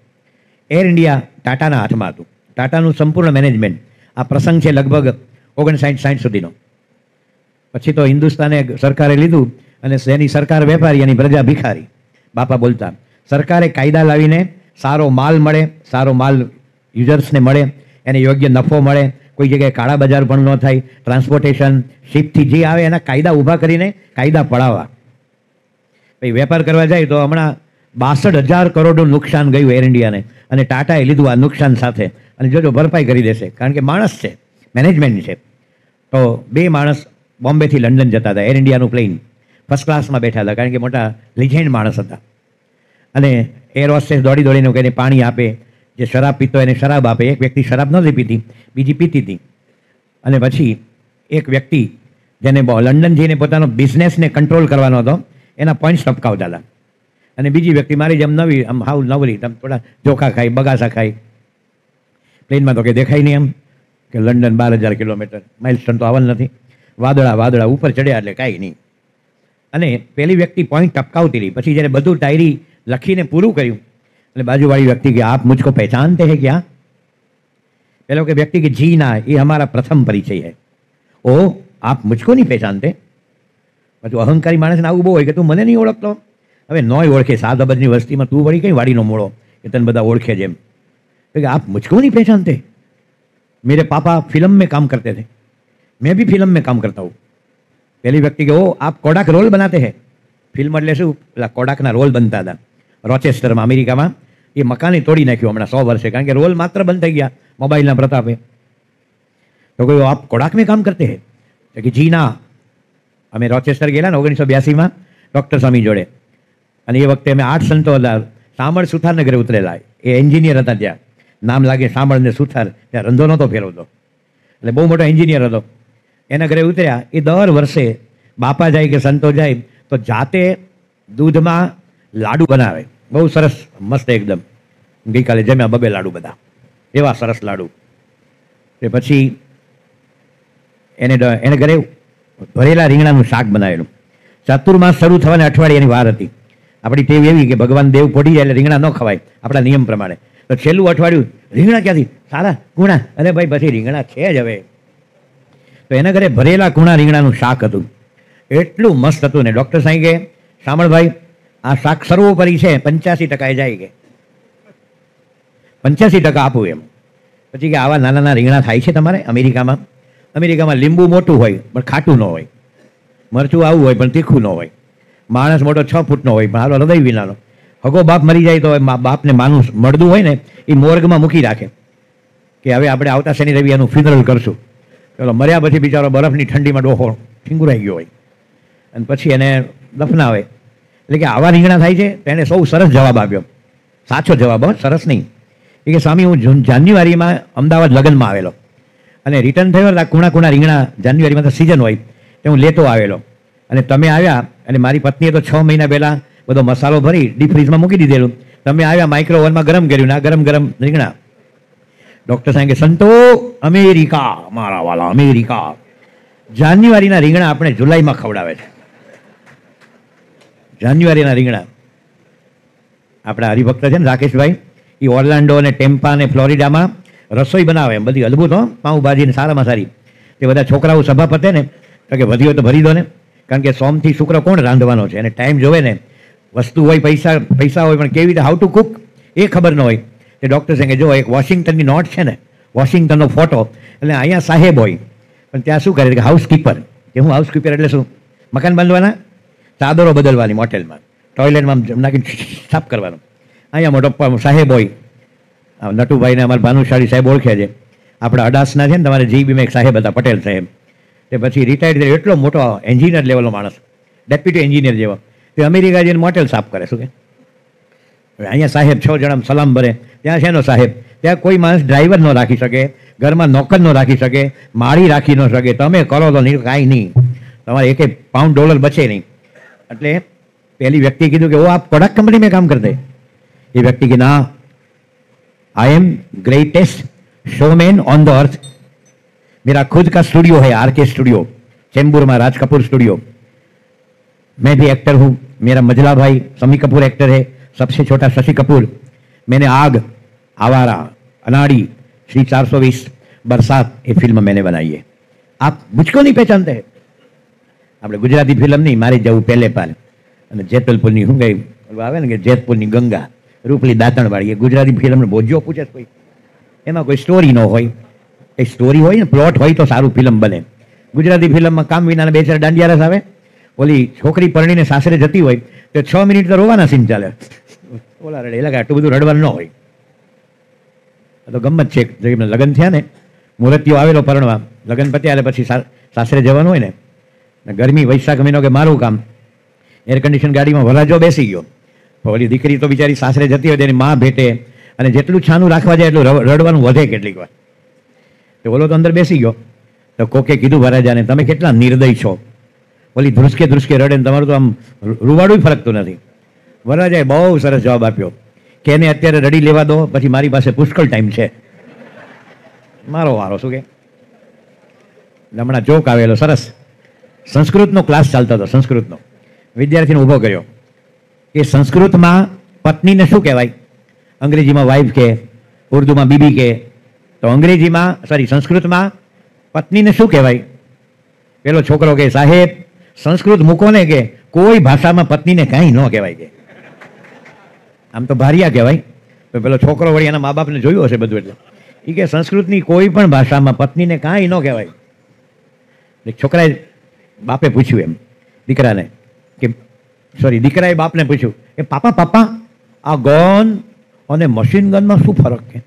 એર ઇન્ડિયા ટાટાના હાથમાં હતું ટાટાનું સંપૂર્ણ મેનેજમેન્ટ આ પ્રસંગ છે લગભગ ઓગણસાઠ સાઠ સુધીનો પછી તો હિન્દુસ્તાને સરકારે લીધું અને એની સરકાર વેપારી એની પ્રજા ભિખારી બાપા બોલતા સરકારે કાયદા લાવીને સારો માલ મળે સારો માલ યુઝર્સને મળે એને યોગ્ય નફો મળે કોઈ જગ્યાએ કાળા બજાર પણ ન થાય ટ્રાન્સપોર્ટેશન શિપથી જે આવે એના કાયદા ઊભા કરીને કાયદા પડાવવા ભાઈ વેપાર કરવા જાય તો હમણાં બાસઠ હજાર કરોડનું નુકસાન ગયું એર ઇન્ડિયાને અને ટાટાએ લીધું આ નુકસાન સાથે અને જોજો ભરપાઈ કરી દેશે કારણ કે માણસ છે મેનેજમેન્ટ છે તો બે માણસ બોમ્બેથી લંડન જતા હતા એર ઇન્ડિયાનું પ્લેન ફર્સ્ટ ક્લાસમાં બેઠા હતા કારણ કે મોટા લિજેન્ડ માણસ હતા અને એર હોસ્ટેસ દોડી દોડીને કહીને પાણી આપે જે શરાબ પીતો એને શરાબ આપે એક વ્યક્તિ શરાબ નહોતી પીતી બીજી પીતી હતી અને પછી એક વ્યક્તિ જેને લંડન જઈને પોતાનો બિઝનેસને કંટ્રોલ કરવાનો હતો એના પોઈન્ટ્સ ટપકાવતા હતા અને બીજી વ્યક્તિ મારી જેમ નવી આમ હાવ નવરી આમ થોડા ચોખા ખાય બગાસા ખાય પ્લેનમાં તો કે દેખાય નહીં એમ કે લંડન બાર હજાર કિલોમીટર માઇલસ્ટોન તો આવલ નથી વાદળા વાદળા ઉપર ચડ્યા એટલે કાંઈ નહીં અને પેલી વ્યક્તિ પોઈન્ટ ટપકાવતી રહી પછી જ્યારે બધું ડાયરી લખીને પૂરું કર્યું अरे बाजू वाली व्यक्ति की आप मुझको पहचानते हैं क्या पहले के व्यक्ति की जीना ये हमारा प्रथम परिचय है ओ आप मुझको नहीं पहचानते तो अहंकारी मानस ना उभो कि तू मने नहीं ओळखतो अबे नोय ओळखे सात अबजनी वस्ती में तू वड़ी कहीं वाड़ी ना मोड़ो कि तन बदा ओळखे जेम कि आप मुझको नहीं पहचानते मेरे पापा फिल्म में काम करते थे मैं भी फिल्म में काम करता हूँ पहली व्यक्ति के ओ आप कोडाक रोल बनाते हैं फिल्म अटले शू कोडाक रोल बनता था रोचेस्टर में अमेरिका में એ મકાને તોડી નાખ્યું હમણાં સો વર્ષે કારણ કે રોલ માત્ર બંધ થઈ ગયા મોબાઈલના પ્રતાપે તો કહ્યું આપ કોડાક કામ કરતે હે તો કે જી ના અમે રોચેસ્ટર ગયેલા ને ઓગણીસો બ્યાસીમાં ડૉક્ટર સ્વામી જોડે અને એ વખતે અમે આઠ સંતો હતા સામળ સુથારનગરે ઉતરેલા એ એન્જિનિયર હતા ત્યાં નામ લાગે સામળ ને સુથાર ત્યાં રંધો નહોતો ફેરવતો એટલે બહુ મોટો એન્જિનિયર હતો એના ઘરે ઉતર્યા એ દર વર્ષે બાપા જાય કે સંતો જાય તો જાતે દૂધમાં લાડુ બનાવે બહુ સરસ મસ્ત એકદમ ગઈકાલે જમ્યા બબે લાડુ બધા એવા સરસ લાડુ તે પછી એને એને ઘરે ભરેલા રીંગણાનું શાક બનાવેલું ચાતુર્માસ શરૂ થવાને અઠવાડિયાની વાર હતી આપણી ટેવ એવી કે ભગવાન દેવ પડી જાય એટલે રીંગણા ન ખવાય આપણા નિયમ પ્રમાણે તો છેલ્લું અઠવાડિયું રીંગણા ક્યાંથી સારા કૂણા અને ભાઈ પછી રીંગણા છે જ હવે તો એના ઘરે ભરેલા કૂણા રીંગણાનું શાક હતું એટલું મસ્ત હતું ને ડૉક્ટર સાંઈ કે શામળભાઈ આ શાક સર્વોપરી છે પંચ્યાસી ટકા એ જાય કે પંચ્યાસી ટકા આપું એમ પછી કે આવા નાના નાના રીંગણા થાય છે તમારે અમેરિકામાં અમેરિકામાં લીંબુ મોટું હોય પણ ખાટું ન હોય મરચું આવું હોય પણ તીખું ન હોય માણસ મોટો છ ફૂટનો હોય પણ હાલો હૃદય વિનાનો હગો બાપ મરી જાય તો બાપને માનું મળદું હોય ને એ મોર્ગમાં મૂકી રાખે કે હવે આપણે આવતા શનિ રવિ એનું ફિનરલ કરશું ચાલો મર્યા પછી બિચારો બરફની ઠંડીમાં ડોહો ઠીંગુરાઈ ગયો હોય અને પછી એને દફનાવે એટલે કે આવા રીંગણા થાય છે તેણે સૌ સરસ જવાબ આપ્યો સાચો જવાબ હો સરસ નહીં એ કે સ્વામી હું જૂન જાન્યુઆરીમાં અમદાવાદ લગ્નમાં આવેલો અને રિટર્ન થયો એટલે ખૂણા કુણા રીંગણા જાન્યુઆરીમાં તો સિઝન હોય તે હું લેતો આવેલો અને તમે આવ્યા અને મારી પત્નીએ તો છ મહિના પહેલાં બધો મસાલો ભરી ડીપ ફ્રીઝમાં મૂકી દીધેલું તમે આવ્યા માઇક્રો ઓવનમાં ગરમ કર્યું ના ગરમ ગરમ રીંગણા ડૉક્ટર સાહેબ કે સંતો અમેરિકા મારા વાલા અમેરિકા જાન્યુઆરીના રીંગણા આપણે જુલાઈમાં ખવડાવે છે જાન્યુઆરીના રીંગણા આપણા હરિભક્ત છે ને રાકેશભાઈ એ ઓર્લાન્ડો અને ટેમ્પા અને ફ્લોરિડામાં રસોઈ બનાવે એમ બધી અદભુત હો પાઉંભાજીને સારામાં સારી તે બધા છોકરાઓ સભા પતે ને તો કે વધ્યો તો ભરી દો ને કારણ કે સોમથી શુક્ર કોણ રાંધવાનો છે અને ટાઈમ જોવે ને વસ્તુ હોય પૈસા પૈસા હોય પણ કેવી રીતે હાઉ ટુ કુક એ ખબર ન હોય તે ડૉક્ટર સાહેબ જો એક વોશિંગ્ટનની નોટ છે ને વોશિંગ્ટનનો ફોટો એટલે અહીંયા સાહેબ હોય પણ ત્યાં શું કરે કે હાઉસકીપર કે હું હાઉસકીપર એટલે શું મકાન બાંધવાના ચાદરો બદલવાની મોટેલમાં ટોયલેટમાં નાખીને સાફ કરવાનું અહીંયા મોટો સાહેબ હોય આ નટુભાઈને અમારે ભાનુશાળી સાહેબ ઓળખે છે આપણા અડાસના છે ને તમારે જીબીમાં એક સાહેબ હતા પટેલ સાહેબ તે પછી રિટાયર્ડ થયો એટલો મોટો એન્જિનિયર લેવલનો માણસ ડેપ્યુટી એન્જિનિયર જેવો તે અમેરિકા જઈને મોટેલ સાફ કરે શું કે અહીંયા સાહેબ છ જણા સલામ ભરે ત્યાં છે શેનો સાહેબ ત્યાં કોઈ માણસ ડ્રાઈવર ન રાખી શકે ઘરમાં નોકર ન રાખી શકે માળી રાખી ન શકે તમે કરો તો નહીં કાંઈ નહીં તમારે એક પાઉન્ડ ડોલર બચે નહીં पहली व्यक्ति વ્યક્તિએ કીધું वो आप प्रोडक्ट कंपनी में काम करते ये व्यक्ति की ना I am greatest showman on the earth मेरा खुद का स्टूडियो है आर के स्टूडियो चेंबूर में राज कपूर स्टूडियो मैं भी एक्टर हूं मेरा मजला भाई शमी कपूर एक्टर है सबसे छोटा शशि कपूर मैंने आग आवारा अनाड़ी श्री 420 बरसात ये फिल्म मैंने बनाई है आप मुझको नहीं पहचानते हैं આપણે ગુજરાતી ફિલ્મ નહીં મારી જવું પહેલે પાલ અને જેતલપુરની શું ગઈ આવે ને કે જેતપુરની ગંગા રૂપલી દાંતણવાળી એ ગુજરાતી ફિલ્મનો બોજો પૂછે કોઈ એમાં કોઈ સ્ટોરી ન હોય એ સ્ટોરી હોય ને પ્લોટ હોય તો સારું ફિલ્મ બને ગુજરાતી ફિલ્મમાં કામ વિના બે ચાર દાંડિયારસ આવે ઓલી છોકરી પરણીને સાસરે જતી હોય તો છ મિનિટ તો રોવાના સીન ચાલે ઓલા રડે એટલે આટલું બધું રડવાનું ન હોય તો ગમત છે જેમને લગ્ન થયા ને મુહૂર્તિઓ આવેલો પરણવા લગ્ન પત્યા એટલે પછી સાસરે જવાનું હોય ને ગરમી વૈશાખ મહિનો કે મારું કામ એર કન્ડિશન ગાડીમાં વરાજો બેસી ગયો ઓલી દીકરી તો બિચારી સાસરે જતી હોય તેની માં ભેટે અને જેટલું છાનું રાખવા જાય એટલું રડવાનું વધે કેટલીક વાર તો ઓલો તો અંદર બેસી ગયો તો કોકે કીધું વરાજાને તમે કેટલા નિર્દય છો ઓલી ધ્રુસકે ધ્રુસકે રડે ને તમારું તો આમ રૂવાડું ફરકતું નથી વરાજાએ બહુ સરસ જવાબ આપ્યો કે એને અત્યારે રડી લેવા દો પછી મારી પાસે પુષ્કળ ટાઈમ છે મારો વારો શું કે હમણાં જોક આવેલો સરસ સંસ્કૃતનો ક્લાસ ચાલતો હતો સંસ્કૃતનો વિદ્યાર્થીને ઊભો કર્યો કે સંસ્કૃતમાં પત્નીને શું કહેવાય અંગ્રેજીમાં વાઇફ કે ઉર્દુમાં બીબી કે તો અંગ્રેજીમાં સોરી સંસ્કૃતમાં પત્નીને શું કહેવાય પેલો છોકરો કે સાહેબ સંસ્કૃત મૂકો ને કે કોઈ ભાષામાં પત્નીને કાંઈ ન કહેવાય કે આમ તો ભારિયા કહેવાય તો પેલો છોકરો વળી એના મા બાપને જોયું હશે બધું એટલે એ કે સંસ્કૃતની કોઈ પણ ભાષામાં પત્નીને કાંઈ ન કહેવાય છોકરાએ બાપે પૂછ્યું એમ દીકરાને કે સોરી દીકરાએ બાપને પૂછ્યું કે પાપા પાપા આ ગન અને મશીન ગનમાં શું ફરક છે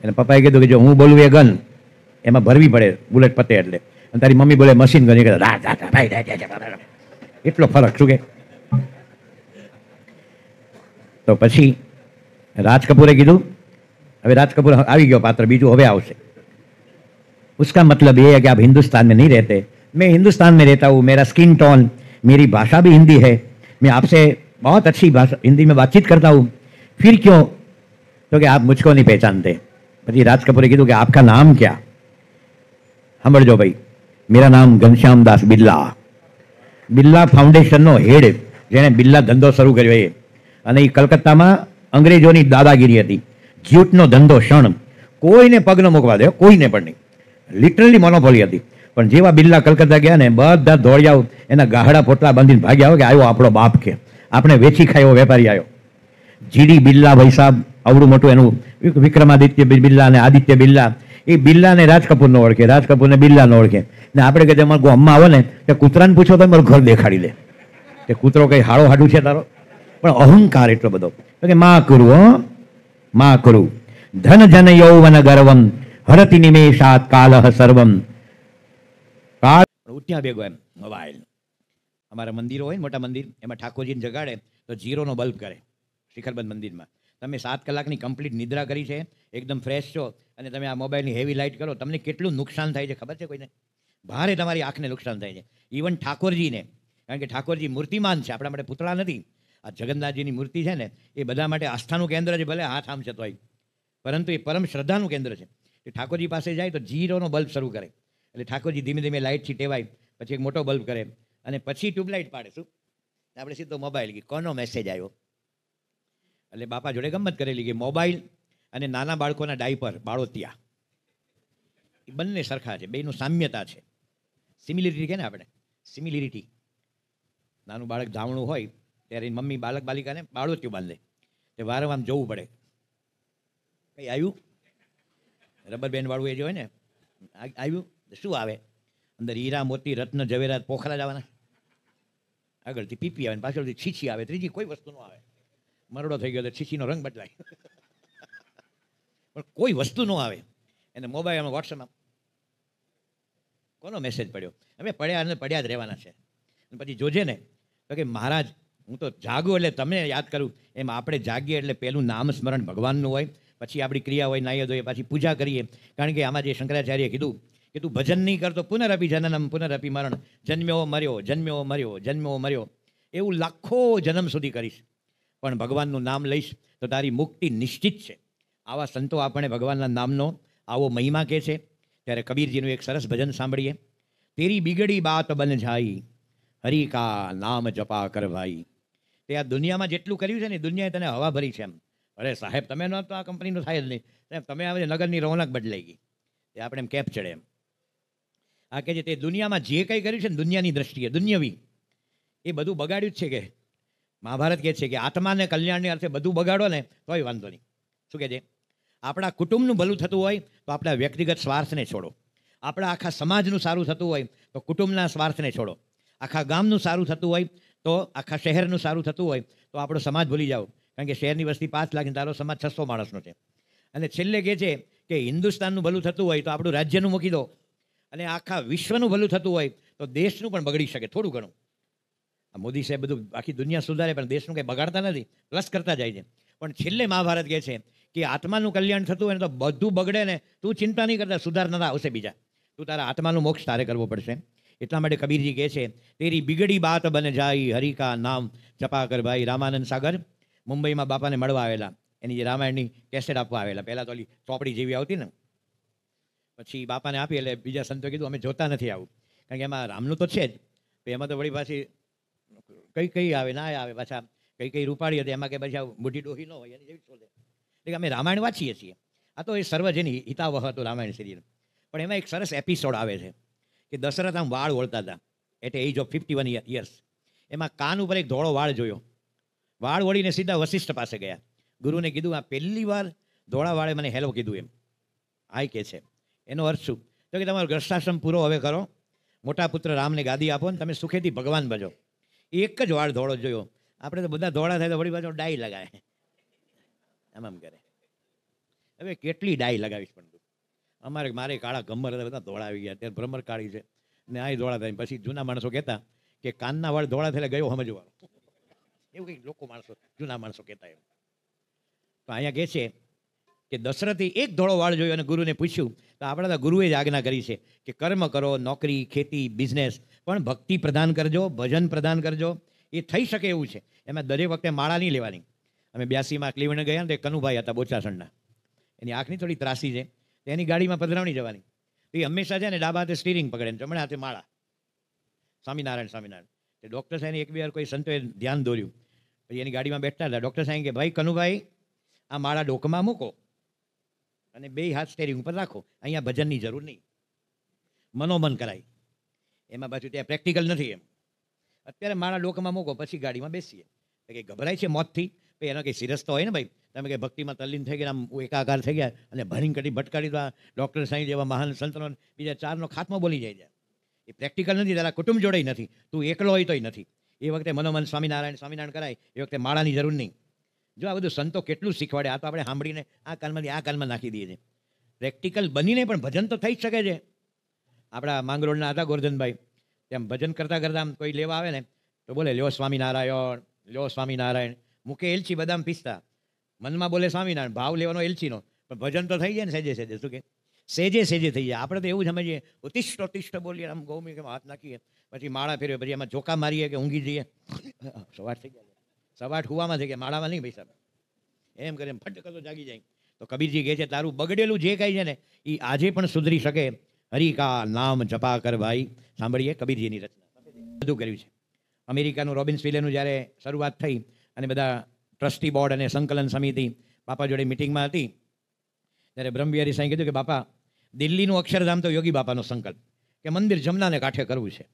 એટલે પપ્પાએ કીધું કે જો હું બોલું એ ગન એમાં ભરવી પડે બુલેટ પતે એટલે અને તારી મમ્મી બોલે મશીન ગન એટલો ફરક શું કે તો પછી રાજ કપૂરે કીધું હવે રાજ કપૂર આવી ગયો પાત્ર બીજું હવે આવશે ઉસકા મતલબ એ કે આપ હિન્દુસ્તાન મેં નહીં રહેતે मैं हिंदुस्तान में रहता हूँ मेरा स्किन टोन मेरी भाषा भी हिंदी है मैं आपसे बहुत अच्छी भाषा हिंदी में बातचीत करता हूँ फिर क्यों तो आप मुझको नहीं पहचानते पति राज कपूर की तो कि आपका नाम क्या हमर जो भाई मेरा नाम घनश्याम दास બિરલા બિરલા ફાઉન્ડેશનનો હેડ જેણે બિરલા ધંધો શરૂ કર્યો એ અને એ કલકત્તામાં અંગ્રેજોની દાદાગીરી હતી જ્યુટનો ધંધો ક્ષણ કોઈને पग ન મૂકવા દે કોઈને પણ નહીં લિટરલી મોનોપોલી હતી પણ જેવા બિરલા કલકત્તા ગયા ને બધા દોડ્યા એના ગાહડા પોટલા બાંધીને ભાગ્યા આવે કે આવ્યો આપણો બાપ કે આપણે વેચી ખાયો વેપારી આવ્યો જીડી બિરલા ભાઈ સાહેબ આવડું મોટું એનું વિક્રમાદિત્ય બિરલા અને આદિત્ય બિરલા એ બિરલાને રાજ કપૂરને ઓળખે રાજ કપૂરને બિરલાનો ઓળખે ને આપણે કે તમારા ગામમાં આવે ને કે કૂતરાને પૂછો તો મારું ઘર દેખાડી દે કે કૂતરો કંઈ હાડો હાડું છે તારો પણ અહંકાર એટલો બધો કે મા કરું હો મા કરું ધન જન યૌવન ગર્વમ હરતિ નિમેષાત કાલહ સર્વમ ઉઠ્યા ભેગો એમ વાઇલ અમારા મંદિરો હોય ને મોટા મંદિર એમાં ઠાકોરજીને જગાડે તો જીરોનો બલ્બ કરે શિખરબંધ મંદિરમાં તમે સાત કલાકની કમ્પ્લીટ નિદ્રા કરી છે એકદમ ફ્રેશ છો અને તમે આ મોબાઈલની હેવી લાઇટ કરો તમને કેટલું નુકસાન થાય છે ખબર છે કોઈને ભારે તમારી આંખને નુકસાન થાય છે ઇવન ઠાકોરજીને કારણ કે ઠાકોરજી મૂર્તિમાન છે આપણા માટે પૂતળા નથી આ જગન્નાથજીની મૂર્તિ છે ને એ બધા માટે આસ્થાનું કેન્દ્ર છે ભલે હાથ આમ છે તોય પરંતુ એ પરમ શ્રદ્ધાનું કેન્દ્ર છે એ ઠાકોરજી પાસે જાય તો જીરોનો બલ્બ શરૂ કરે એટલે ઠાકોરજી ધીમે ધીમે લાઇટથી ટેવાય પછી એક મોટો બલ્બ કરે અને પછી ટ્યુબલાઇટ પાડે શું આપણે સીધો મોબાઈલ કે કોનો મેસેજ આવ્યો એટલે બાપા જોડે ગમત કરેલી કે મોબાઈલ અને નાના બાળકોના ડાયપર બાળોતિયા એ બંને સરખા છે બેનું સામ્યતા છે સિમિલિરિટી કે ને આપણે સિમિલિરિટી નાનું બાળક ધાવણું હોય ત્યારે મમ્મી બાળક બાલિકાને બાળોતિયું બાંધે તે વારંવાર જોવું પડે કંઈ આવ્યું રબર બેન્ડ એ જ હોય ને આવ્યું શું આવે અંદર હીરા મોતી રત્ન ઝવેરાત પોખરા જવાના આગળથી પીપી આવે પાછળથી છીછી આવે ત્રીજી કોઈ વસ્તુ ન આવે મરડો થઈ ગયો તો છીછીનો રંગ બદલાય પણ કોઈ વસ્તુ ન આવે એને મોબાઈલમાં વોટ્સઅપમાં કોનો મેસેજ પડ્યો અમે પડ્યા અને પડ્યા જ રહેવાના છે અને પછી જોજે ને તો કે મહારાજ હું તો જાગું એટલે તમે યાદ કરું એમ આપણે જાગીએ એટલે પહેલું નામ સ્મરણ ભગવાનનું હોય પછી આપણી ક્રિયા હોય નાહીએ ધોઈએ પાછી પૂજા કરીએ કારણ કે આમાં જે શંકરાચાર્ય કીધું કે તું ભજન નહીં કરતો પુનરઅપી જનનમ પુનરઅપી મરણ જન્મ્યો મર્યો જન્મ્યો મર્યો જન્મ્યો મર્યો એવું લાખો જન્મ સુધી કરીશ પણ ભગવાનનું નામ લઈશ તો તારી મુક્તિ નિશ્ચિત છે આવા સંતો આપણે ભગવાનના નામનો આવો મહિમા કહે છે ત્યારે કબીરજીનું એક સરસ ભજન સાંભળીએ તેરી બિગડી બાત બન જાય હરી કા નામ જપા કર તે આ દુનિયામાં જેટલું કર્યું છે ને દુનિયાએ તને હવા ભરી છે એમ અરે સાહેબ તમે ન તો આ કંપનીનું થાય જ નહીં સાહેબ તમે આવે નગરની રોનક બદલાઈ ગઈ તે આપણે એમ કેપ ચડે એમ આ કે છે તે દુનિયામાં જે કંઈ કર્યું છે ને દુનિયાની દ્રષ્ટિએ દુનિયાવી એ બધું બગાડ્યું જ છે કે મહાભારત કહે છે કે આત્માને કલ્યાણને અર્થે બધું બગાડો ને તોય વાંધો નહીં શું કહે છે આપણા કુટુંબનું ભલું થતું હોય તો આપણા વ્યક્તિગત સ્વાર્થને છોડો આપણા આખા સમાજનું સારું થતું હોય તો કુટુંબના સ્વાર્થને છોડો આખા ગામનું સારું થતું હોય તો આખા શહેરનું સારું થતું હોય તો આપણો સમાજ ભૂલી જાઓ કારણ કે શહેરની વસ્તી પાંચ લાખ તારો સમાજ છસો માણસનો છે અને છેલ્લે કહે છે કે હિન્દુસ્તાનનું ભલું થતું હોય તો આપણું રાજ્યનું મૂકી દો અને આખા વિશ્વનું ભલું થતું હોય તો દેશનું પણ બગડી શકે થોડું ઘણું આ મોદી સાહેબ બધું આખી દુનિયા સુધારે પણ દેશનું કંઈ બગાડતા નથી પ્લસ કરતા જાય છે પણ છેલ્લે મહાભારત કહે છે કે આત્માનું કલ્યાણ થતું હોય ને તો બધું બગડે ને તું ચિંતા નહીં કરતા નતા આવશે બીજા તું તારા આત્માનું મોક્ષ તારે કરવો પડશે એટલા માટે કબીરજી કહે છે તેરી બિગડી બાત બને જાય હરિકા નામ ચપાકર ભાઈ રામાનંદ સાગર મુંબઈમાં બાપાને મળવા આવેલા એની જે રામાયણની કેસેટ આપવા આવેલા પહેલાં તો ઓલી ચોપડી જેવી આવતી ને પછી બાપાને આપી એટલે બીજા સંતોએ કીધું અમે જોતા નથી આવું કારણ કે એમાં રામનું તો છે જ એમાં તો વળી પાછી કઈ કઈ આવે ના આવે પાછા કઈ કઈ રૂપાળી હતી એમાં કે પછી મોટી ડોહી ન હોય એની જેવી શોધે એટલે અમે રામાયણ વાંચીએ છીએ આ તો એ સર્વજની હિતાવહ હતો રામાયણ સિરિયલ પણ એમાં એક સરસ એપિસોડ આવે છે કે દશરથ આમ વાળ વળતા હતા at age of fifty one years એમાં કાન ઉપર એક ધોળો વાળ જોયો વાળ વળીને સીધા વશિષ્ઠ પાસે ગયા ગુરુને કીધું આ પહેલી વાર ધોળા વાળે મને હેલો કીધું એમ આય કે છે એનો અર્થ શું તો કે તમારો ગ્રસ્તાશ્રમ પૂરો હવે કરો મોટા પુત્ર રામને ગાદી આપો ને તમે સુખેથી ભગવાન બજો એક જ વાળ ધોળો જોયો આપણે તો બધા ધોળા થાય તો વળી પાછો ડાઈ લગાવે એમ એમ કરે હવે કેટલી ડાઈ લગાવીશ પણ અમારે મારે કાળા ગમર હતા બધા ધોળા આવી ગયા ત્યારે ભ્રમર કાળી છે ને આ ધોળા થાય પછી જૂના માણસો કહેતા કે કાનના વાળ ધોળા થયેલા ગયો સમજવાનો એવું કંઈક લોકો માણસો જૂના માણસો કહેતા એમ તો અહીંયા કહે છે કે દશરથે એક ધોળો વાળ જોયો અને ગુરુને પૂછ્યું તો આપણા ગુરુએ જ આજ્ઞા કરી છે કે કર્મ કરો નોકરી ખેતી બિઝનેસ પણ ભક્તિ પ્રદાન કરજો ભજન પ્રદાન કરજો એ થઈ શકે એવું છે એમાં દરેક વખતે માળા નહીં લેવાની અમે બ્યાસીમાં ક્લિવને ગયા ને કનુભાઈ હતા બોચાસણના એની આંખની થોડી ત્રાસી છે એની ગાડીમાં પધરાવણી જવાની તો એ હંમેશા છે ને ડાબા હાથે સ્ટીરિંગ પકડે ને જમણા હાથે માળા સ્વામિનારાયણ સ્વામિનારાયણ તે ડૉક્ટર સાહેબ એક બે વાર કોઈ સંતોએ ધ્યાન દોર્યું પછી એની ગાડીમાં બેઠતા હતા ડૉક્ટર સાહેબ કે ભાઈ કનુભાઈ આ માળા ડોકમાં મૂકો અને બે હાથ સ્ટેરિંગ ઉપર રાખો અહીંયા ભજનની જરૂર નહીં મનોમન કરાય એમાં પાછું ત્યાં પ્રેક્ટિકલ નથી એમ અત્યારે મારા લોકમાં મૂકો પછી ગાડીમાં બેસીએ કે ગભરાય છે મોતથી ભાઈ એનો કંઈ સિરસ તો હોય ને ભાઈ તમે કે ભક્તિમાં તલ્લીન થઈ ગયા આમ એકાકાર થઈ ગયા અને ભણીને કટી ભટકાડી દીધા ડૉક્ટર સાંઈ જેવા મહાન સંતનો બીજા ચારનો ખાતમો બોલી જાય છે એ પ્રેક્ટિકલ નથી તારા કુટુંબ જોડે નથી તું એકલો હોય તોય નથી એ વખતે મનોમન સ્વામિનારાયણ સ્વામિનારાયણ કરાય એ વખતે માળાની જરૂર નહીં જો આ બધું સંતો કેટલું શીખવાડે આ તો આપણે સાંભળીને આ કાલમાંથી આ કાલમાં નાખી દઈએ છીએ પ્રેક્ટિકલ બનીને પણ ભજન તો થઈ જ શકે છે આપણા માંગરોળના હતા ગોરધનભાઈ તેમ ભજન કરતાં કરતાં આમ કોઈ લેવા આવે ને તો બોલે લ્યો સ્વામિનારાયણ લ્યો સ્વામિનારાયણ મૂકે એલચી બદામ પીસતા મનમાં બોલે સ્વામિનારાયણ ભાવ લેવાનો એલચીનો પણ ભજન તો થઈ જાય ને સેજે સેજે શું કે સેજે સેજે થઈ જાય આપણે તો એવું સમજીએ ઉતિષ્ઠ ઉતિષ્ઠ બોલીએ આમ ગૌમી હાથ નાખીએ પછી માળા ફેરવે પછી એમાં જોકા મારીએ કે ઊંઘી જઈએ સવાર થઈ જાય સવાર હુવામાં છે કે માળામાં નહીં ભાઈ સાહેબ એમ કરીને ફટ કરતો જાગી જાય તો કબીરજી કહે છે તારું બગડેલું જે કાંઈ છે ને એ આજે પણ સુધરી શકે હરિકા નામ જપા કર ભાઈ સાંભળીએ કબીરજીની રચના બધું કર્યું છે અમેરિકાનું રોબિન્સ વિલેનું જ્યારે શરૂઆત થઈ અને બધા ટ્રસ્ટી બોર્ડ અને સંકલન સમિતિ બાપા જોડે મિટિંગમાં હતી ત્યારે બ્રહ્મવિહારી સાંઈ કીધું કે બાપા દિલ્હીનું અક્ષરધામ તો યોગી બાપાનો સંકલ્પ કે મંદિર જમનાને કાંઠે કરવું છે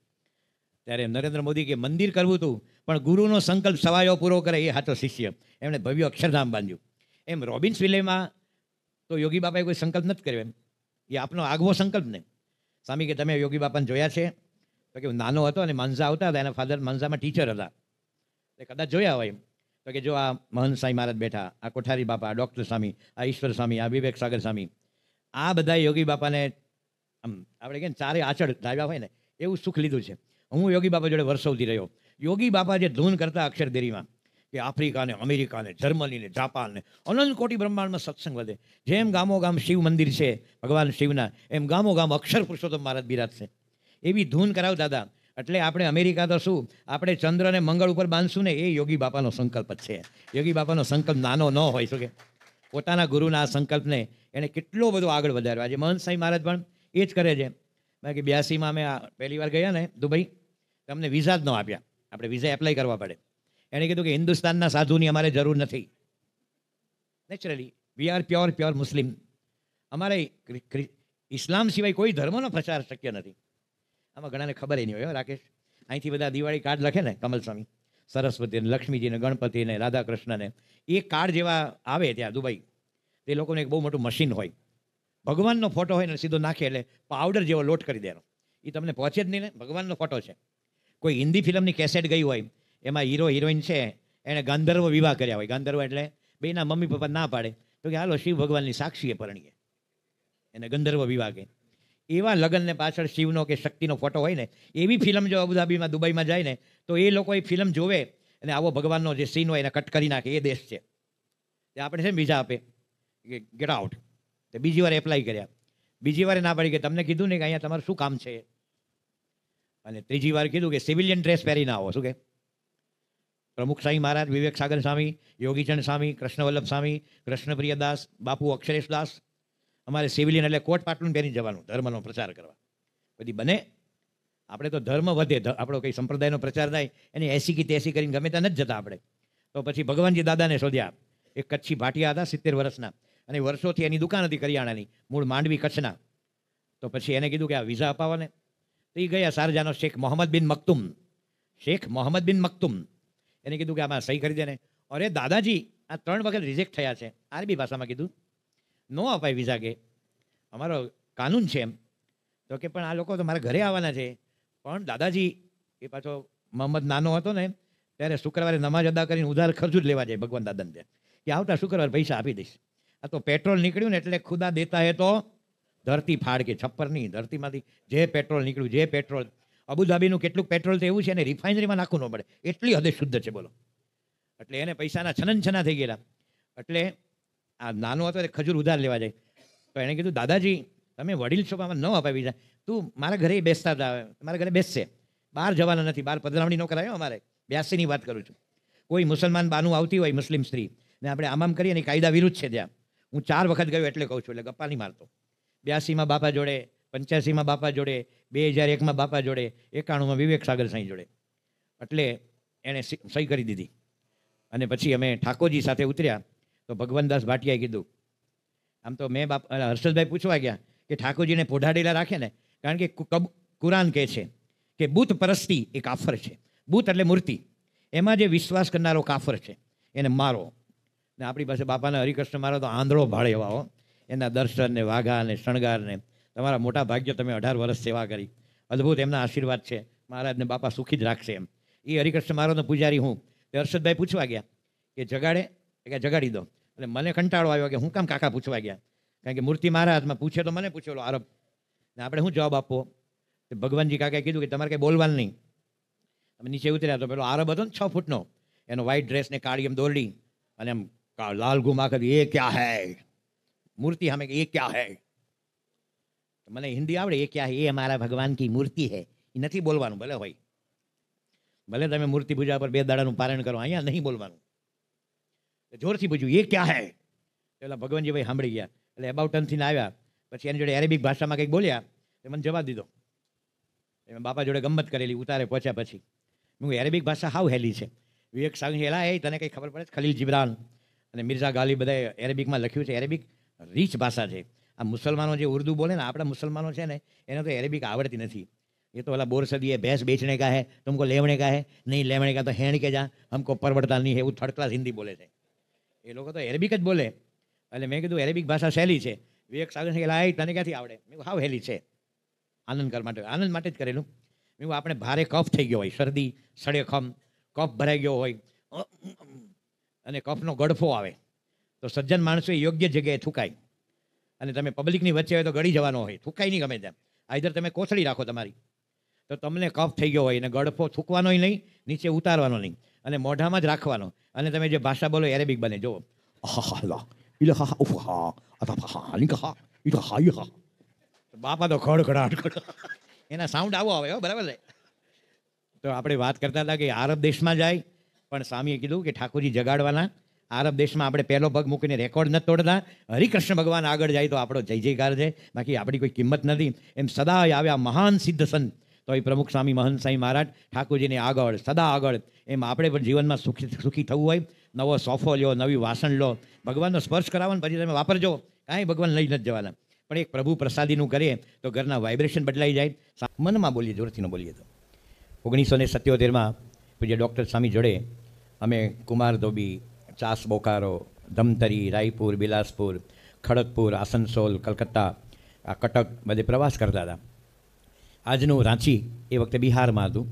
ત્યારે નરેન્દ્ર મોદી કે મંદિર કરવું હતું પણ ગુરુનો સંકલ્પ સવાયો પૂરો કરે એ હાથો શિષ્ય એમણે ભવ્ય અક્ષરધામ બાંધ્યું એમ રોબિન્સ વિલેમાં તો યોગી બાપાએ કોઈ સંકલ્પ નથી કર્યો એમ એ આપનો આગવો સંકલ્પ ને સ્વામી કે તમે યોગી બાપાને જોયા છે તો કે નાનો હતો અને માનસા આવતા હતા એના ફાધર માનસામાં ટીચર હતા એ કદાચ જોયા હોય એમ તો કે જો આ મહંત સાંઈ મહારાજ બેઠા આ કોઠારી બાપા ડૉક્ટર સ્વામી આ ઈશ્વર સ્વામી આ વિવેક સાગર સ્વામી આ બધા યોગી બાપાને આમ આપણે કે ચારે આચળ ધાવ્યા હોય ને એવું સુખ લીધું છે હું યોગી બાપા જોડે વર્ષોથી રહ્યો યોગી બાપા જે ધૂન કરતા અક્ષરદેરીમાં કે આફ્રિકાને અમેરિકાને જર્મનીને જાપાનને અનંત કોટી બ્રહ્માંડમાં સત્સંગ વધે જેમ ગામો ગામ શિવ મંદિર છે ભગવાન શિવના એમ ગામો ગામ અક્ષર પુરુષોત્તમ મહારાજ બિરાજશે એવી ધૂન કરાવ દાદા એટલે આપણે અમેરિકા તો શું આપણે ચંદ્રને મંગળ ઉપર બાંધશું ને એ યોગી બાપાનો સંકલ્પ જ છે યોગી બાપાનો સંકલ્પ નાનો ન હોઈ શકે પોતાના ગુરુના આ સંકલ્પને એણે કેટલો બધો આગળ વધાર્યો આજે મહંત સાંઈ મહારાજ પણ એ જ કરે છે બાકી બ્યાસીમાં અમે પહેલી વાર ગયા ને દુબઈ તમને વિઝા જ ન આપ્યા આપણે વિઝા એપ્લાય કરવા પડે એણે કીધું કે હિન્દુસ્તાનના સાધુની અમારે જરૂર નથી naturally we are pure pure Muslim અમારે ઇસ્લામ સિવાય કોઈ ધર્મનો પ્રચાર શક્ય નથી આમાં ઘણાને ખબર નહીં હોય રાકેશ અહીંથી બધા દિવાળી કાર્ડ લખે ને કમલસ્વામી સ્વામી સરસ્વતીને લક્ષ્મીજીને ગણપતિને રાધાકૃષ્ણને એ કાર્ડ જેવા આવે ત્યાં દુબઈ તે લોકોને એક બહુ મોટું મશીન હોય ભગવાનનો ફોટો હોય ને સીધો નાખે એટલે પાવડર જેવો લોટ કરી દેનો એ તમને પહોંચે જ નહીં ને ભગવાનનો ફોટો છે કોઈ હિન્દી ફિલ્મની કેસેટ ગઈ હોય એમાં હીરો હિરોઈન છે એણે ગાંધર્વ વિવાહ કર્યા હોય ગાંધર્વ એટલે બેના મમ્મી પપ્પા ના પાડે તો કે હાલો શિવ ભગવાનની સાક્ષીએ પરણીએ એને ગંધર્વ વિવાહ કે એવા લગ્નને પાછળ શિવનો કે શક્તિનો ફોટો હોય ને એવી ફિલ્મ જો અબુધાબીમાં દુબઈમાં જાય ને તો એ લોકો એ ફિલ્મ જોવે અને આવો ભગવાનનો જે સીન હોય એને કટ કરી નાખે એ દેશ છે તે આપણે છે ને બીજા આપે કે ગેટ આઉટ તે બીજી વાર એપ્લાય કર્યા બીજી વાર ના પડી કે તમને કીધું ને કે અહીંયા તમારું શું કામ છે અને ત્રીજી વાર કીધું કે સિવિલિયન ડ્રેસ પહેરીને આવો શું કે પ્રમુખ સાંઈ મહારાજ વિવેક સાગર સ્વામી યોગીચંદ સ્વામી કૃષ્ણવલ્લભ સ્વામી કૃષ્ણપ્રિય દાસ બાપુ અક્ષરેશ દાસ અમારે સિવિલિયન એટલે કોટ પાટલું પહેરી જવાનું ધર્મનો પ્રચાર કરવા બધી બને આપણે તો ધર્મ વધે આપણો કંઈ સંપ્રદાયનો પ્રચાર થાય એને એસી કે તેસી કરીને ગમે ત્યાં નથી જતા આપણે તો પછી ભગવાનજી દાદાને શોધ્યા એક કચ્છી ભાટિયા હતા સિત્તેર વર્ષના અને વર્ષોથી એની દુકાન હતી કરિયાણાની મૂળ માંડવી કચ્છના તો પછી એને કીધું કે આ વિઝા અપાવવાને તો એ ગયા શારજાનો શેખ મોહમ્મદ બિન મક્તુમ શેખ મોહમ્મદ બિન મક્તુમ એને કીધું કે આમાં સહી કરી દે ને અરે દાદાજી આ ત્રણ વખત રિજેક્ટ થયા છે આરબી ભાષામાં કીધું નો અપાય વિઝા કે અમારો કાનૂન છે એમ તો કે પણ આ લોકો તો મારા ઘરે આવવાના છે પણ દાદાજી એ પાછો મોહમ્મદ નાનો હતો ને ત્યારે શુક્રવારે નમાજ અદા કરીને ઉધાર ખર્ચું જ લેવા જાય ભગવાન દાદાને ત્યાં કે આવતા શુક્રવારે પૈસા આપી દઈશ આ તો પેટ્રોલ નીકળ્યું ને એટલે ખુદા દેતા હે તો ધરતી ફાડ કે છપ્પરની ધરતીમાંથી જે પેટ્રોલ નીકળ્યું જે પેટ્રોલ અબુધાબીનું કેટલું પેટ્રોલ તો એવું છે ને રિફાઇનરીમાં નાખવું ન પડે એટલી હદે શુદ્ધ છે બોલો એટલે એને પૈસાના છનન છના થઈ ગયેલા એટલે આ નાનો હતો એટલે ખજૂર ઉધાર લેવા જાય તો એણે કીધું દાદાજી તમે વડીલ છો આમાં ન અપાવી જાય તું મારા ઘરે બેસતા હતા મારા ઘરે બેસશે બહાર જવાના નથી બહાર પધરામણી ન કરાયો અમારે બ્યાસીની વાત કરું છું કોઈ મુસલમાન બાનું આવતી હોય મુસ્લિમ સ્ત્રી ને આપણે આમામ કરીએ ને કાયદા વિરુદ્ધ છે ત્યાં હું ચાર વખત ગયો એટલે કહું છું એટલે ગપ્પા નહીં મારતો બ્યાસીમાં બાપા જોડે પંચ્યાસીમાં બાપા જોડે બે હજાર એકમાં બાપા જોડે એકાણુંમાં વિવેક સાગર સાંઈ જોડે એટલે એણે સહી કરી દીધી અને પછી અમે ઠાકોરજી સાથે ઉતર્યા તો ભગવાનદાસ ભાટિયાએ કીધું આમ તો મેં બાપ હર્ષદભાઈ પૂછવા ગયા કે ઠાકોરજીને પોઢાડેલા રાખે ને કારણ કે કબ કુરાન કહે છે કે બુત પરસ્તી એ કાફર છે બુત એટલે મૂર્તિ એમાં જે વિશ્વાસ કરનારો કાફર છે એને મારો ને આપણી પાસે બાપાને હરિકૃષ્ણ મારો તો આંધળો ભાળે એવા હો એના દર્શનને વાઘા અને શણગારને તમારા મોટા ભાગ્ય તમે અઢાર વર્ષ સેવા કરી અદ્ભુત એમના આશીર્વાદ છે મહારાજને બાપા સુખી જ રાખશે એમ એ હરિકૃષ્ણ મહારાજનો પૂજારી હું તે હર્ષદભાઈ પૂછવા ગયા કે જગાડે કે જગાડી દો એટલે મને કંટાળો આવ્યો કે હું કામ કાકા પૂછવા ગયા કારણ કે મૂર્તિ મારા હાથમાં પૂછે તો મને પૂછેલો આરબ ને આપણે શું જવાબ આપવો ભગવાનજી કાકાએ કીધું કે તમારે કંઈ બોલવાનું નહીં અમે નીચે ઉતર્યા તો પેલો આરબ હતો ને છ ફૂટનો એનો વ્હાઈટ ડ્રેસ ને કાળી એમ દોરડી અને એમ લાલ ગુમા કરી એ ક્યાં હૈ મૂર્તિ हमें ये क्या है તો મને હિન્દી આવડે એ ક્યાં એ અમારા ભગવાન કી મૂર્તિ હે એ નથી બોલવાનું ભલે હોય ભલે તમે મૂર્તિ પૂજા પર બે દાડાનું પારણ કરો અહીંયા નહીં બોલવાનું જોરથી પૂછ્યું એ ક્યાં હૈ પેલા ભગવાનજી ભાઈ સાંભળી ગયા એટલે એબાઉટનથી આવ્યા પછી એની જોડે અરેબિક ભાષામાં કંઈક બોલ્યા એ મને જવાબ દીધો એમાં બાપા જોડે ગમત કરેલી ઉતારે પહોંચ્યા પછી હું અરેબિક ભાષા હાવ હેલી છે વિવેક સાંગ હેલા એ તને કંઈ ખબર પડે ખલીલ જિબ્રાન અને મિર્ઝા ગાલી બધાએ અરેબિકમાં લખ્યું છે અરેબિક રીચ ભાષા છે આ મુસલમાનો જે ઉર્દુ બોલે ને આપણા મુસલમાનો છે ને એને તો એરેબિક આવડતી નથી એ તો ઓલા બોરસદી એ ભેંસ બેચને કા હે તુમકો લેવણે કા હે નહીં લેવણે કા તો હેણ કે જા હમકો પરવડતા નહીં હે એવું થર્ડ ક્લાસ હિન્દી બોલે છે એ લોકો તો એરેબિક જ બોલે એટલે મેં કીધું એરેબિક ભાષા સહેલી છે વિવેક સાગર છે લાય તને ક્યાંથી આવડે મેં હાવ હેલી છે આનંદ કરવા માટે આનંદ માટે જ કરેલું મેં આપણે ભારે કફ થઈ ગયો હોય શરદી સડે ખમ કફ ભરાઈ ગયો હોય અને કફનો ગડફો આવે તો સજ્જન માણસો યોગ્ય જગ્યાએ થૂકાય અને તમે પબ્લિકની વચ્ચે હોય તો ગળી જવાનો હોય થૂકાય નહીં ગમે તેમ આઈધર તમે કોથળી રાખો તમારી તો તમને કફ થઈ ગયો હોય અને ગળફો થૂકવાનોય નહીં નીચે ઉતારવાનો નહીં અને મોઢામાં જ રાખવાનો અને તમે જે ભાષા બોલો એરેબિક બને જુઓ બાપા તો ખડખડાટ એના સાઉન્ડ આવો આવે હો બરાબર તો આપણે વાત કરતા હતા કે આરબ દેશમાં જાય પણ સ્વામીએ કીધું કે ઠાકોરજી જગાડવાના આરબ દેશમાં આપણે પહેલો પગ મૂકીને રેકોર્ડ નથી તોડતા હરિકૃષ્ણ ભગવાન આગળ જાય તો આપણો જય જયકાર છે બાકી આપણી કોઈ કિંમત નથી એમ સદા આવ્યા મહાન સિદ્ધ સંત તો એ પ્રમુખ સ્વામી મહંત સાંઈ મહારાજ ઠાકોરજીને આગળ સદા આગળ એમ આપણે પણ જીવનમાં સુખી સુખી થવું હોય નવો સોફો લો નવી વાસણ લો ભગવાનનો સ્પર્શ કરાવો ને પછી તમે વાપરજો કાંઈ ભગવાન લઈ નથી જવાના પણ એક પ્રભુ પ્રસાદીનું કરીએ તો ઘરના વાઇબ્રેશન બદલાઈ જાય મનમાં બોલીએ જોરથી ન બોલીએ તો ઓગણીસો ને સત્યોતેરમાં પૂજ્ય ડૉક્ટર સ્વામી જોડે અમે કુમાર ધોબી ચાસ બોકારો ધમતરી રાયપુર બિલાસપુર ખડગપુર આસનસોલ કલકત્તા આ કટક બધે પ્રવાસ કરતા હતા આજનું રાંચી એ વખતે બિહારમાં હતું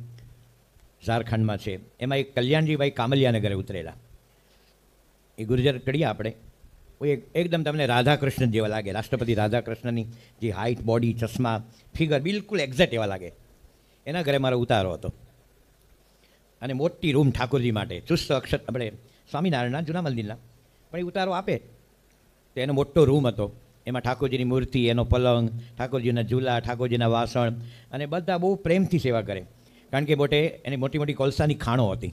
ઝારખંડમાં છે એમાં એક કલ્યાણજીભાઈ કામલિયાનગરે ઉતરેલા એ ગુર્જર કડીએ આપણે એક એકદમ તમને રાધાકૃષ્ણ જેવા લાગે રાષ્ટ્રપતિ રાધાકૃષ્ણની જે હાઇટ બોડી ચશ્મા ફિગર બિલકુલ એક્ઝેક્ટ એવા લાગે એના ઘરે મારો ઉતારો હતો અને મોટી રૂમ ઠાકોરજી માટે ચુસ્ત અક્ષર આપણે સ્વામિનારાયણના જૂના મંદિરના પણ એ ઉતારો આપે તો એનો મોટો રૂમ હતો એમાં ઠાકોરજીની મૂર્તિ એનો પલંગ ઠાકોરજીના ઝૂલા ઠાકોરજીના વાસણ અને બધા બહુ પ્રેમથી સેવા કરે કારણ કે બોટે એની મોટી મોટી કોલસાની ખાણો હતી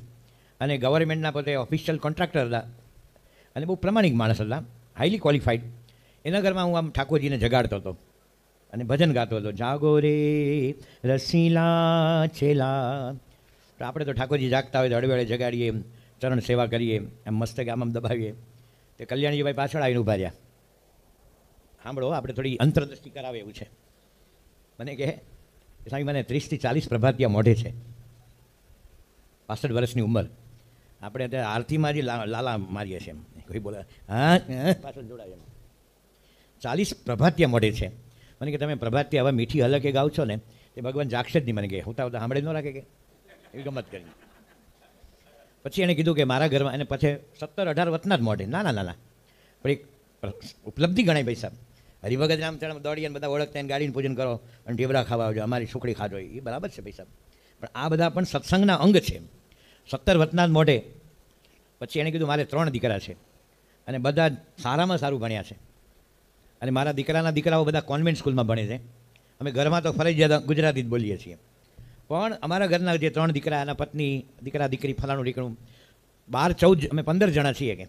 અને ગવર્મેન્ટના પોતે ઓફિશિયલ કોન્ટ્રાક્ટર હતા અને બહુ પ્રમાણિક માણસ હતા હાઈલી ક્વોલિફાઈડ એના ઘરમાં હું આમ ઠાકોરજીને જગાડતો હતો અને ભજન ગાતો હતો જાગો રે રસીલા છેલા આપણે તો ઠાકોરજી જાગતા હોય તો અડવેળે જગાડીએ એમ ચરણ સેવા કરીએ એમ મસ્તક આમ આમ દબાવીએ તે કલ્યાણજીભાઈ પાછળ આવીને ઊભા રહ્યા સાંભળો આપણે થોડી અંતરદ્રષ્ટિ કરાવે એવું છે મને કહે સાહેબ મને ત્રીસથી ચાલીસ પ્રભાતિયા મોઢે છે પાસઠ વર્ષની ઉંમર આપણે અત્યારે આરતીમાં જ લાલા મારીએ છીએ એમ કોઈ બોલે હા પાછળ જોડાય એમ ચાલીસ પ્રભાતિયા મોઢે છે મને કે તમે પ્રભાતિયા હવે મીઠી અલગ એ ગાવ છો ને તે ભગવાન જાક્ષ જ નહીં મને કહે હું હોતા સાંભળે ન રાખે કે એવી ગમત કરી પછી એણે કીધું કે મારા ઘરમાં એને પછી સત્તર અઢાર વર્ષના જ મોઢે ના ના ના ના પણ એક ઉપલબ્ધિ ગણાય ભાઈ સાહેબ હરિભગત રામ ચરણ દોડીએ બધા ઓળખતા એને ગાડીને પૂજન કરો અને ઢેબરા ખાવા આવજો અમારી સુખડી ખાજો એ બરાબર છે ભાઈ સાહેબ પણ આ બધા પણ સત્સંગના અંગ છે સત્તર વર્ષના જ મોઢે પછી એણે કીધું મારે ત્રણ દીકરા છે અને બધા સારામાં સારું ભણ્યા છે અને મારા દીકરાના દીકરાઓ બધા કોન્વેન્ટ સ્કૂલમાં ભણે છે અમે ઘરમાં તો ફરજિયાત ગુજરાતી જ બોલીએ છીએ પણ અમારા ઘરના જે ત્રણ દીકરા એના પત્ની દીકરા દીકરી ફલાણું દીકરું બાર ચૌદ અમે પંદર જણા છીએ કે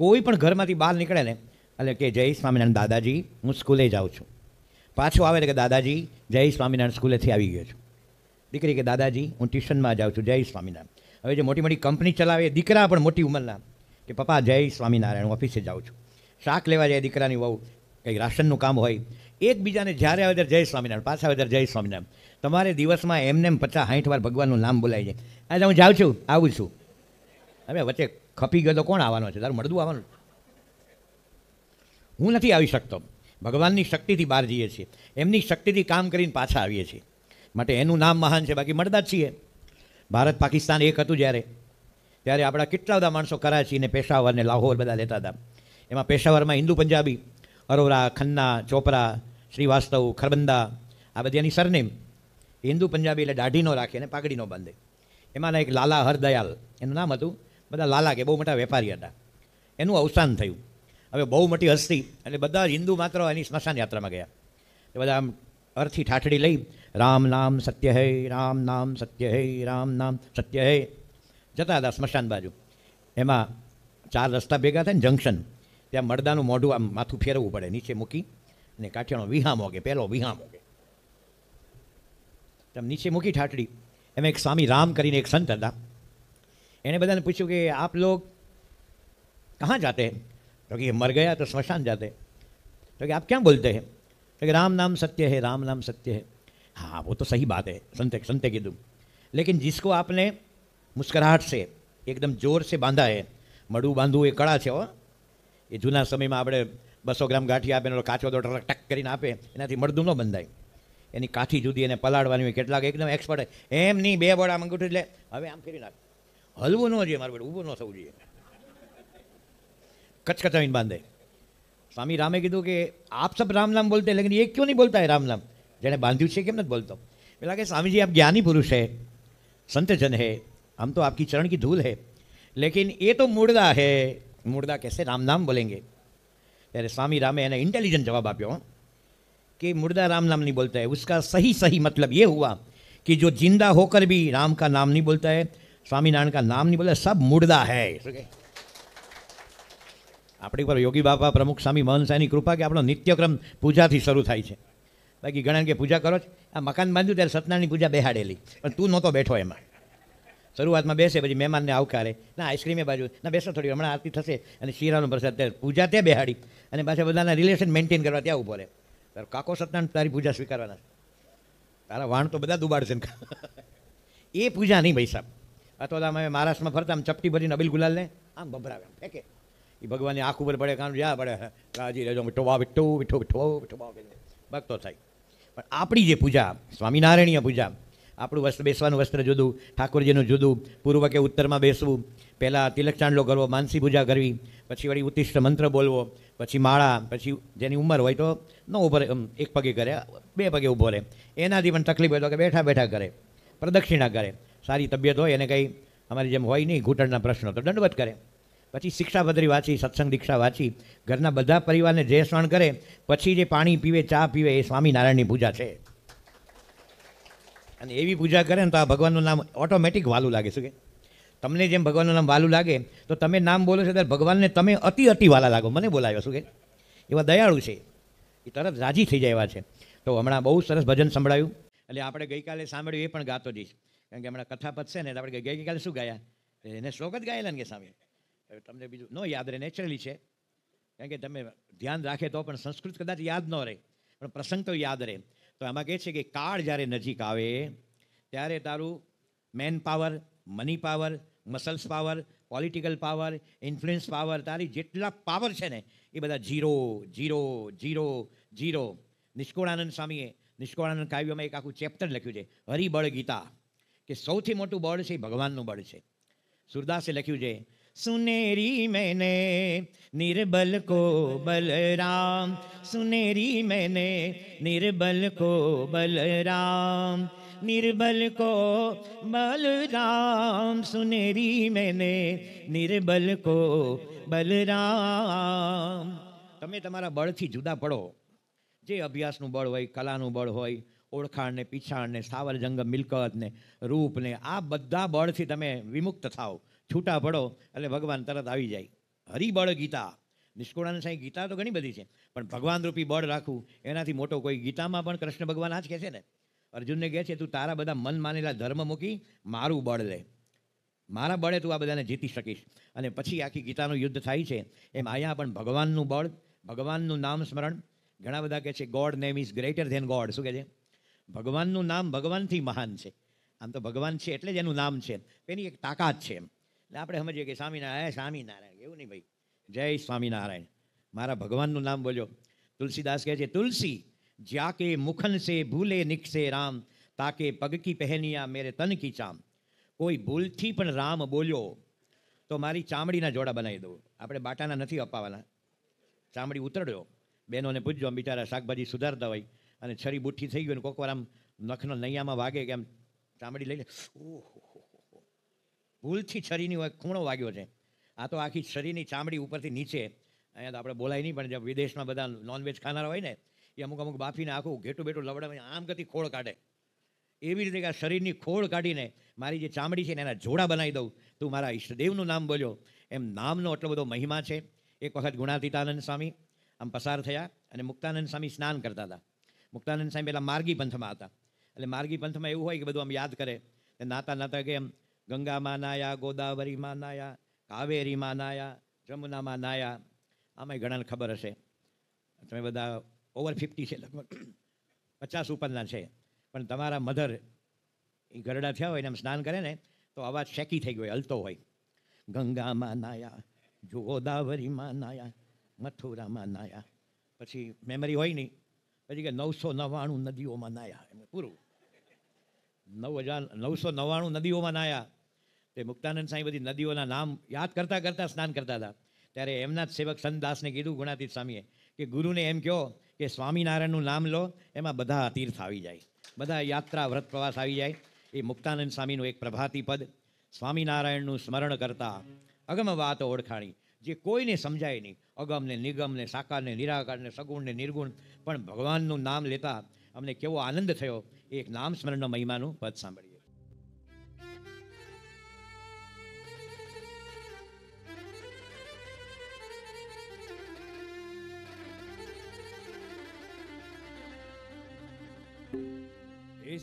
કોઈ પણ ઘરમાંથી બહાર નીકળે ને એટલે કે જય સ્વામિનારાયણ દાદાજી હું સ્કૂલે જાઉં છું પાછો આવે કે દાદાજી જય સ્વામિનારાયણ સ્કૂલેથી આવી ગયો છું દીકરી કે દાદાજી હું ટ્યુશનમાં જાઉં છું જય સ્વામિનારાયણ હવે જે મોટી મોટી કંપની ચલાવે દીકરા પણ મોટી ઉંમરના કે પપ્પા જય સ્વામિનારાયણ હું ઓફિસે જાઉં છું શાક લેવા જાય દીકરાની વહુ કંઈક રાશનનું કામ હોય એકબીજાને જ્યારે આવે ત્યારે જય સ્વામિનારાયણ પાછા આવે ત્યારે જય સ્વામિનારાયણ તમારે દિવસમાં એમને એમ પચાસ સાઠ વાર ભગવાનનું નામ બોલાય છે આજે હું જાઉં છું આવું છું હવે વચ્ચે ખપી ગયો તો કોણ આવવાનો છે તારું મળદું આવવાનું હું નથી આવી શકતો ભગવાનની શક્તિથી બહાર જઈએ છીએ એમની શક્તિથી કામ કરીને પાછા આવીએ છીએ માટે એનું નામ મહાન છે બાકી મળતા જ છીએ ભારત પાકિસ્તાન એક હતું જ્યારે ત્યારે આપણા કેટલા બધા માણસો કરાચી ને પેશાવર ને લાહોર બધા લેતા હતા એમાં પેશાવરમાં હિન્દુ પંજાબી અરોરા ખન્ના ચોપરા શ્રીવાસ્તવ ખરબંદા આ બધી એની સરનેમ હિન્દુ પંજાબી એટલે દાઢીનો રાખે અને પાઘડીનો બાંધે એમાંના એક લાલા હરદયાલ એનું નામ હતું બધા લાલા કે બહુ મોટા વેપારી હતા એનું અવસાન થયું હવે બહુ મોટી હસ્તી એટલે બધા હિન્દુ માત્ર એની સ્મશાન યાત્રામાં ગયા એ બધા આમ અર્થી ઠાઠડી લઈ રામ નામ સત્ય હૈ રામ નામ સત્ય હૈ રામ નામ સત્ય હૈ જતા હતા સ્મશાન બાજુ એમાં ચાર રસ્તા ભેગા થાય ને જંક્શન ત્યાં મરદાનું મોઢું આમ માથું ફેરવવું પડે નીચે મૂકી અને કાઠિયાનો વિહામ કે પહેલો વિહામ કે તમ નીચે મુકી ઠાટડી એમે એક સ્વામી રામ કરીને એક સંત હતા એને બદન પૂછ્યું કે આપ લોગ ક્યાં જાતે હે કે કી મર ગયા તો સ્મશાન જાતે તો કે આપ ક્યાં બોલતે હે કે રામ નામ સત્ય હે રામ નામ સત્ય હે હા વો તો સાહી બાત હે સંતે સંતે કીધું લેકિન જિસકો આપને મુસ્ખરાટ સે એકદમ જોર સે બાંધા હે મડુ બાંધુ એ કળા છે હો એ જૂના સમય માં આપણે 200 ગ્રામ ગાંઠી આપે કાચો ડોટર ટક કરીને આપે એનાથી મડુ નો બંધાય એની કાઠી જુદી એને પલાળવાની હોય કેટલાક એકદમ એક્સપર્ટ એમ નહીં બે બળા મંગુઠું એટલે હવે આમ ફેરી નાખ હલવું ન જોઈએ મારું બેટું ઊભું ન થવું જોઈએ કચકચાવીને બાંધે સ્વામી રામે કીધું કે આપ સબ રામ નામ બોલતે લેકિન એ ક્યો નહીં બોલતા હે રામ નામ જેણે બાંધ્યું છે કેમ નથી બોલતો એ લાગે સ્વામીજી આપ જ્ઞાની પુરુષ હે સંતજન હે આમ તો આપકી ચરણ કી ધૂલ હે લેકિન એ તો મૂળદા હે મૂળદા કહેશે રામ નામ બોલેંગે ત્યારે સ્વામી રામે એને ઇન્ટેલિજન્ટ જવાબ આપ્યો કે मुर्दा રામ નામ नहीं બોલતા है उसका સહી સહી મતલબ ये हुआ કે જો જિંદા હોકર भी રામ કા નામ નહીં બોલતા है સ્વામિનારાયણ કા નામ નહીં બોલતા સબ મુર્દા હૈ આપણી પર યોગી બાપા પ્રમુખ સ્વામી મહન સાહેબની કૃપા કે આપણો નિત્યક્રમ પૂજાથી શરૂ થાય છે બાકી ગણાય કે પૂજા કરો છો આ મકાન બાંધ્યું ત્યારે સત્યનારાયણની પૂજા બેહાડેલી પણ તું નહોતો બેઠો એમાં શરૂઆતમાં બેસે પછી મહેમાનને આવકારે ના આઈસ્ક્રીમે બાજુ ના બેસો થોડી હમણાં આરતી થશે અને શીરાનો પ્રસાદ પૂજા ત્યાં બેહાડી અને પાછા બધાના રિલેશન મેન્ટેન કરવા ત્યાં ઉભો રહે તારો કાકો સત્યાન તારી પૂજા સ્વીકારવાના છે તારા વાણ તો બધા દુબાડશે ને એ પૂજા નહીં ભાઈ સાહેબ અથવા તો અમે મહારાષ્ટ્રમાં ફરતા આમ ચપટી ભરીને અબિલ ગુલાલને આમ ભભરાવે આમ ફેંકે એ ભગવાનની આંખ ઉપર પડે કામ જ્યાં પડે રાજી રહેજો મીઠો વાવ વિઠ્ઠો વિઠ્ઠો વિઠ્ઠો વિઠ્ઠો વાવ ભક્તો થાય પણ આપણી જે પૂજા સ્વામિનારાયણીય પૂજા આપણું વસ્ત્ર બેસવાનું વસ્ત્ર જુદું ઠાકોરજીનું જુદું પૂર્વ કે ઉત્તરમાં બેસવું પહેલાં તિલક ચાંદલો કરવો માનસી પૂજા કરવી પછી વળી ઉત્તિષ્ઠ મંત્ર બોલવો પછી માળા પછી જેની ઉંમર હોય તો ન ઊભો રહે એક પગે કરે બે પગે ઊભો રહે એનાથી પણ તકલીફ હોય તો કે બેઠા બેઠા કરે પ્રદક્ષિણા કરે સારી તબિયત હોય એને કંઈ અમારી જેમ હોય નહીં ઘૂંટણના પ્રશ્નો તો દંડવત કરે પછી શિક્ષાભદ્રી વાંચી સત્સંગ દીક્ષા વાંચી ઘરના બધા પરિવારને જે સ્નાન કરે પછી જે પાણી પીવે ચા પીવે એ સ્વામિનારાયણની પૂજા છે અને એવી પૂજા કરે ને તો આ ભગવાનનું નામ ઓટોમેટિક વાલું લાગે શું કે તમને જેમ ભગવાનનું નામ વાલું લાગે તો તમે નામ બોલો છો ત્યારે ભગવાનને તમે અતિ અતિ વાલા લાગો મને બોલાવ્યો શું કે એવા દયાળુ છે એ તરત રાજી થઈ જાય એવા છે તો હમણાં બહુ સરસ ભજન સંભળાયું એટલે આપણે ગઈકાલે સાંભળ્યું એ પણ ગાતો જઈશ કારણ કે હમણાં કથા પતશે ને આપણે ગઈકાલે શું ગાયા એને શ્લોક ગાયેલા ને કે સામે તમને બીજું નો યાદ રહે નેચરલી છે કારણ કે તમે ધ્યાન રાખે તો પણ સંસ્કૃત કદાચ યાદ ન રહે પણ પ્રસંગ તો યાદ રહે તો આમાં કહે છે કે કાળ જ્યારે નજીક આવે ત્યારે તારું man power money power muscles power political power influence power તારી જેટલા પાવર છે ને એ બધા zero zero zero zero Nishkulanand સ્વામીએ નિષ્કોળાનંદ કાવ્યમાં એક આખું ચેપ્ટર લખ્યું છે હરિબળ ગીતા કે સૌથી મોટું બળ છે એ ભગવાનનું બળ છે સુરદાસે લખ્યું છે सुनेरी मैंने निर्बल को बलराम सुनेरी मैंने निर्बल को बलराम નિર્બલ કો બલરામ સુનેરી मैंने નિર્બલ કો બલરામ તમે તમારા બળથી જુદા પડો જે અભ્યાસનું બળ હોય કલાનું બળ હોય ઓળખાણ ને પીછાણ ને જંગમ મિલકતને રૂપને આ બધા બળથી તમે વિમુક્ત થાઓ છૂટા પડો એટલે ભગવાન તરત આવી જાય હરિબળ ગીતા નિષ્કુળાનંદ સાંઈ ગીતા તો ઘણી બધી છે પણ ભગવાન રૂપી બળ રાખવું એનાથી મોટો કોઈ ગીતામાં પણ કૃષ્ણ ભગવાન આ જ કહે છે ને અર્જુનને કહે છે તું તારા બધા મન માનેલા ધર્મ મૂકી મારું બળ લે મારા બળે તું આ બધાને જીતી શકીશ અને પછી આખી ગીતાનું યુદ્ધ થાય છે એમ આયા પણ ભગવાનનું બળ ભગવાનનું નામ સ્મરણ ઘણા બધા કહે છે God name is greater than God શું કહે છે ભગવાનનું નામ ભગવાનથી મહાન છે આમ તો ભગવાન છે એટલે જ એનું નામ છે એની એક તાકાત છે એમ એટલે આપણે સમજીએ કે સ્વામિનારાયણ સ્વામિનારાયણ એવું નહીં ભાઈ જય સ્વામિનારાયણ મારા ભગવાનનું નામ બોલ્યો તુલસીદાસ કહે છે તુલસી જ્યા કે મુખન ભૂલે નિખસે રામ તાકે પગ કી પહેનિયા મેરે તન કી ચામ કોઈ ભૂલથી પણ રામ બોલ્યો તો મારી ચામડીના જોડા બનાવી દઉં આપણે બાટાના નથી અપાવાના ચામડી ઉતરડ્યો બહેનોને પૂછજો બિચારા શાકભાજી સુધારતા હોય અને છરી બુઠ્ઠી થઈ ગયું કોક વાર આમ નખનો નૈયામાં વાગે કે આમ ચામડી લઈને ઓહો ભૂલથી શરીરની ખૂણો વાગ્યો છે આ તો આખી શરીરની ચામડી ઉપરથી નીચે અહીંયા તો આપણે બોલાય નહીં પણ જે વિદેશમાં બધા નોનવેજ ખાનારા હોય ને એ અમુક અમુક બાફીને આખું ઘેટું બેટું લવડાવીને આમ ગતિ ખોળ કાઢે એવી રીતે કે આ શરીરની ખોળ કાઢીને મારી જે ચામડી છે ને એના જોડા બનાવી દઉં તું મારા ઈષ્ટદેવનું નામ બોલ્યો એમ નામનો એટલો બધો મહિમા છે એક વખત ગુણાતીતાનંદ સ્વામી આમ પસાર થયા અને મુક્તાનંદ સ્વામી સ્નાન કરતા હતા મુક્તાનંદ સ્વામી પહેલાં માર્ગી પંથમાં હતા એટલે માર્ગી પંથમાં એવું હોય કે બધું આમ યાદ કરે નાતા નાતા કે એમ ગંગામાં નાયા ગોદાવરીમાં નાયા કાવેરીમાં નાયા જમુનામાં નાયા આમાંય ઘણાને ખબર હશે તમે બધા ઓવર ફિફ્ટી છે લગભગ પચાસ ઉપરના છે પણ તમારા મધર એ ગરડા થયા હોય ને એમ સ્નાન કરે ને તો અવાજ શેકી થઈ ગયો હલતો હોય ગંગામાં નાયા ગોદાવરીમાં નાયા મથુરામાં નાયા પછી મેમરી હોય નહીં પછી કે નવસો નવ્વાણું નદીઓમાં નાયા એમ પૂરું નવ હજાર નવસો નવ્વાણું નદીઓમાં નાયા તે મુક્તાનંદ સાંઈ બધી નદીઓના નામ યાદ કરતાં કરતાં સ્નાન કરતા હતા ત્યારે એમના જ સેવક સંતદાસને કીધું ગુણાતીત સ્વામીએ કે ગુરુને એમ કહો કે સ્વામિનારાયણનું નામ લો એમાં બધા તીર્થ આવી જાય બધા યાત્રા વ્રત પ્રવાસ આવી જાય એ મુક્તાનંદ સ્વામીનું એક પ્રભાતી પદ સ્વામિનારાયણનું સ્મરણ કરતા અગમ વાતો ઓળખાણી જે કોઈને સમજાય નહીં અગમને નિગમને સાકારને નિરાકારને સગુણને નિર્ગુણ પણ ભગવાનનું નામ લેતા અમને કેવો આનંદ થયો એ એક નામ સ્મરણના મહિમાનું પદ સાંભળીએ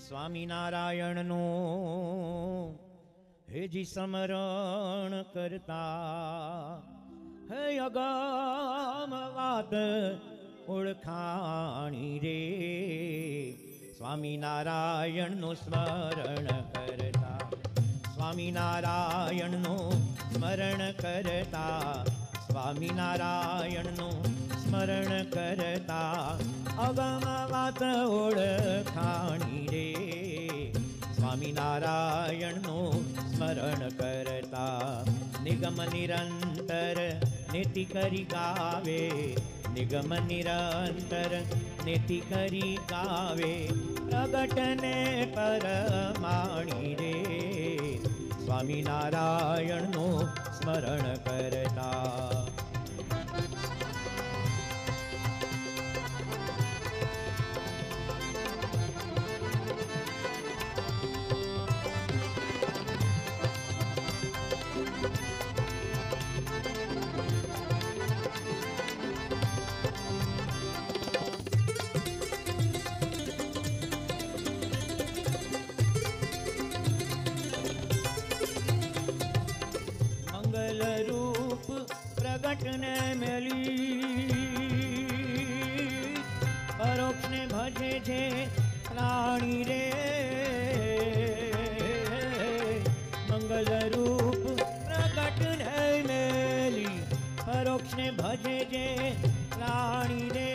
સ્વામિનારાયણનું હેજી સમરણ કરતા હે અગમ વાત ઓળખાણી રે સ્વામિનારાયણનું સ્મરણ કરતા સ્વામિનારાયણનું સ્મરણ કરતા સ્વામિનારાયણનું સ્મરણ કરતા અગમ વાત ઓળખાણી રે સ્વામિનારાયણનું સ્મરણ કરતા નિગમ નિરંતર નેતિ કરી ગાવે નિગમ નિરંતર નેતિ કરી ગાવે પ્રગટને પરમાણી રે સ્વામિનારાયણનું સ્મરણ કરતા કાઠને મેલી પરોક્ષને ભજે છે પ્રાણી રે મંગલરૂપ પ્રગટને મેલી પરોક્ષને ભજે છે પ્રાણી રે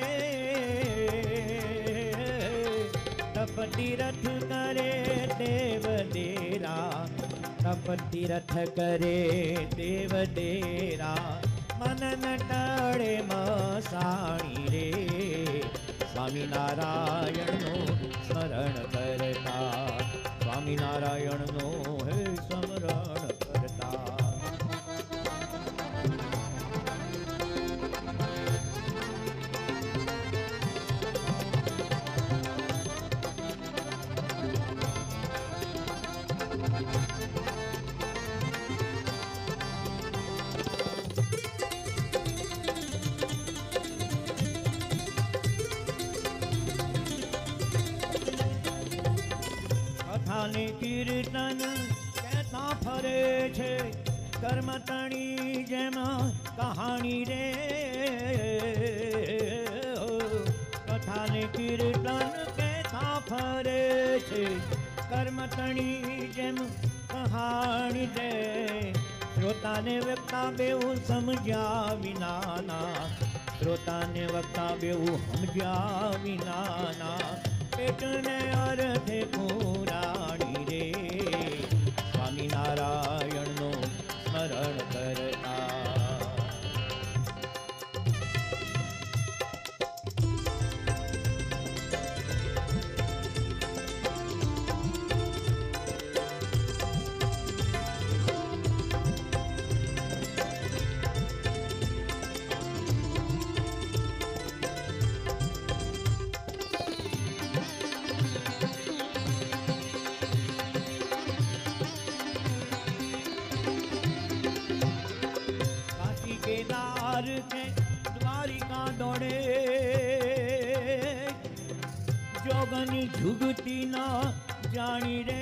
તપતીરથ કરે દેવ દેરા तप तीरथ करे देव મનન ટળે મસાણી રે સ્વામિનારાયણનું શરણ કરતા સ્વામિનારાયણનું કહાણી રે કથાને કીર્તન કેથા ફરે છે કર્મતણી જેમ કહાણી રે શ્રોતાને વક્તા બેવું સમજ્યા વિનાના શ્રોતાને વક્તા બેવું સમજ્યા વિનાના પેટને અર્થે ખૂબ ડૂબતી ન જાણી રે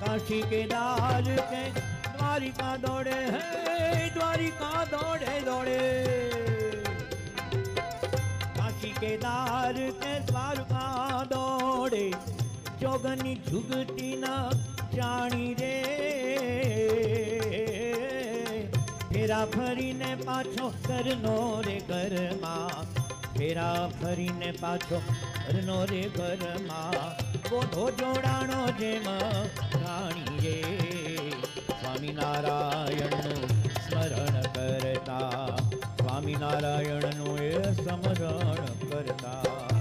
કાશી કેદાર કે દ્વારિકા દોડે હે દ્વારિકા દોડે દોડે કાશી કેદાર કે દ્વારકા દોડે જોગની ઝુગતી ન જાણી રે ફેરા ફરીને પાછો કરનો રે ઘરમાં ફેરા ફરીને પાછો ઘરનો રે ઘરમાં ગોઠો જોડાણો જેમ રાણીએ સ્વામિનારાયણનું સ્મરણ કરતા સ્વામિનારાયણનું એ સ્મરણ કરતા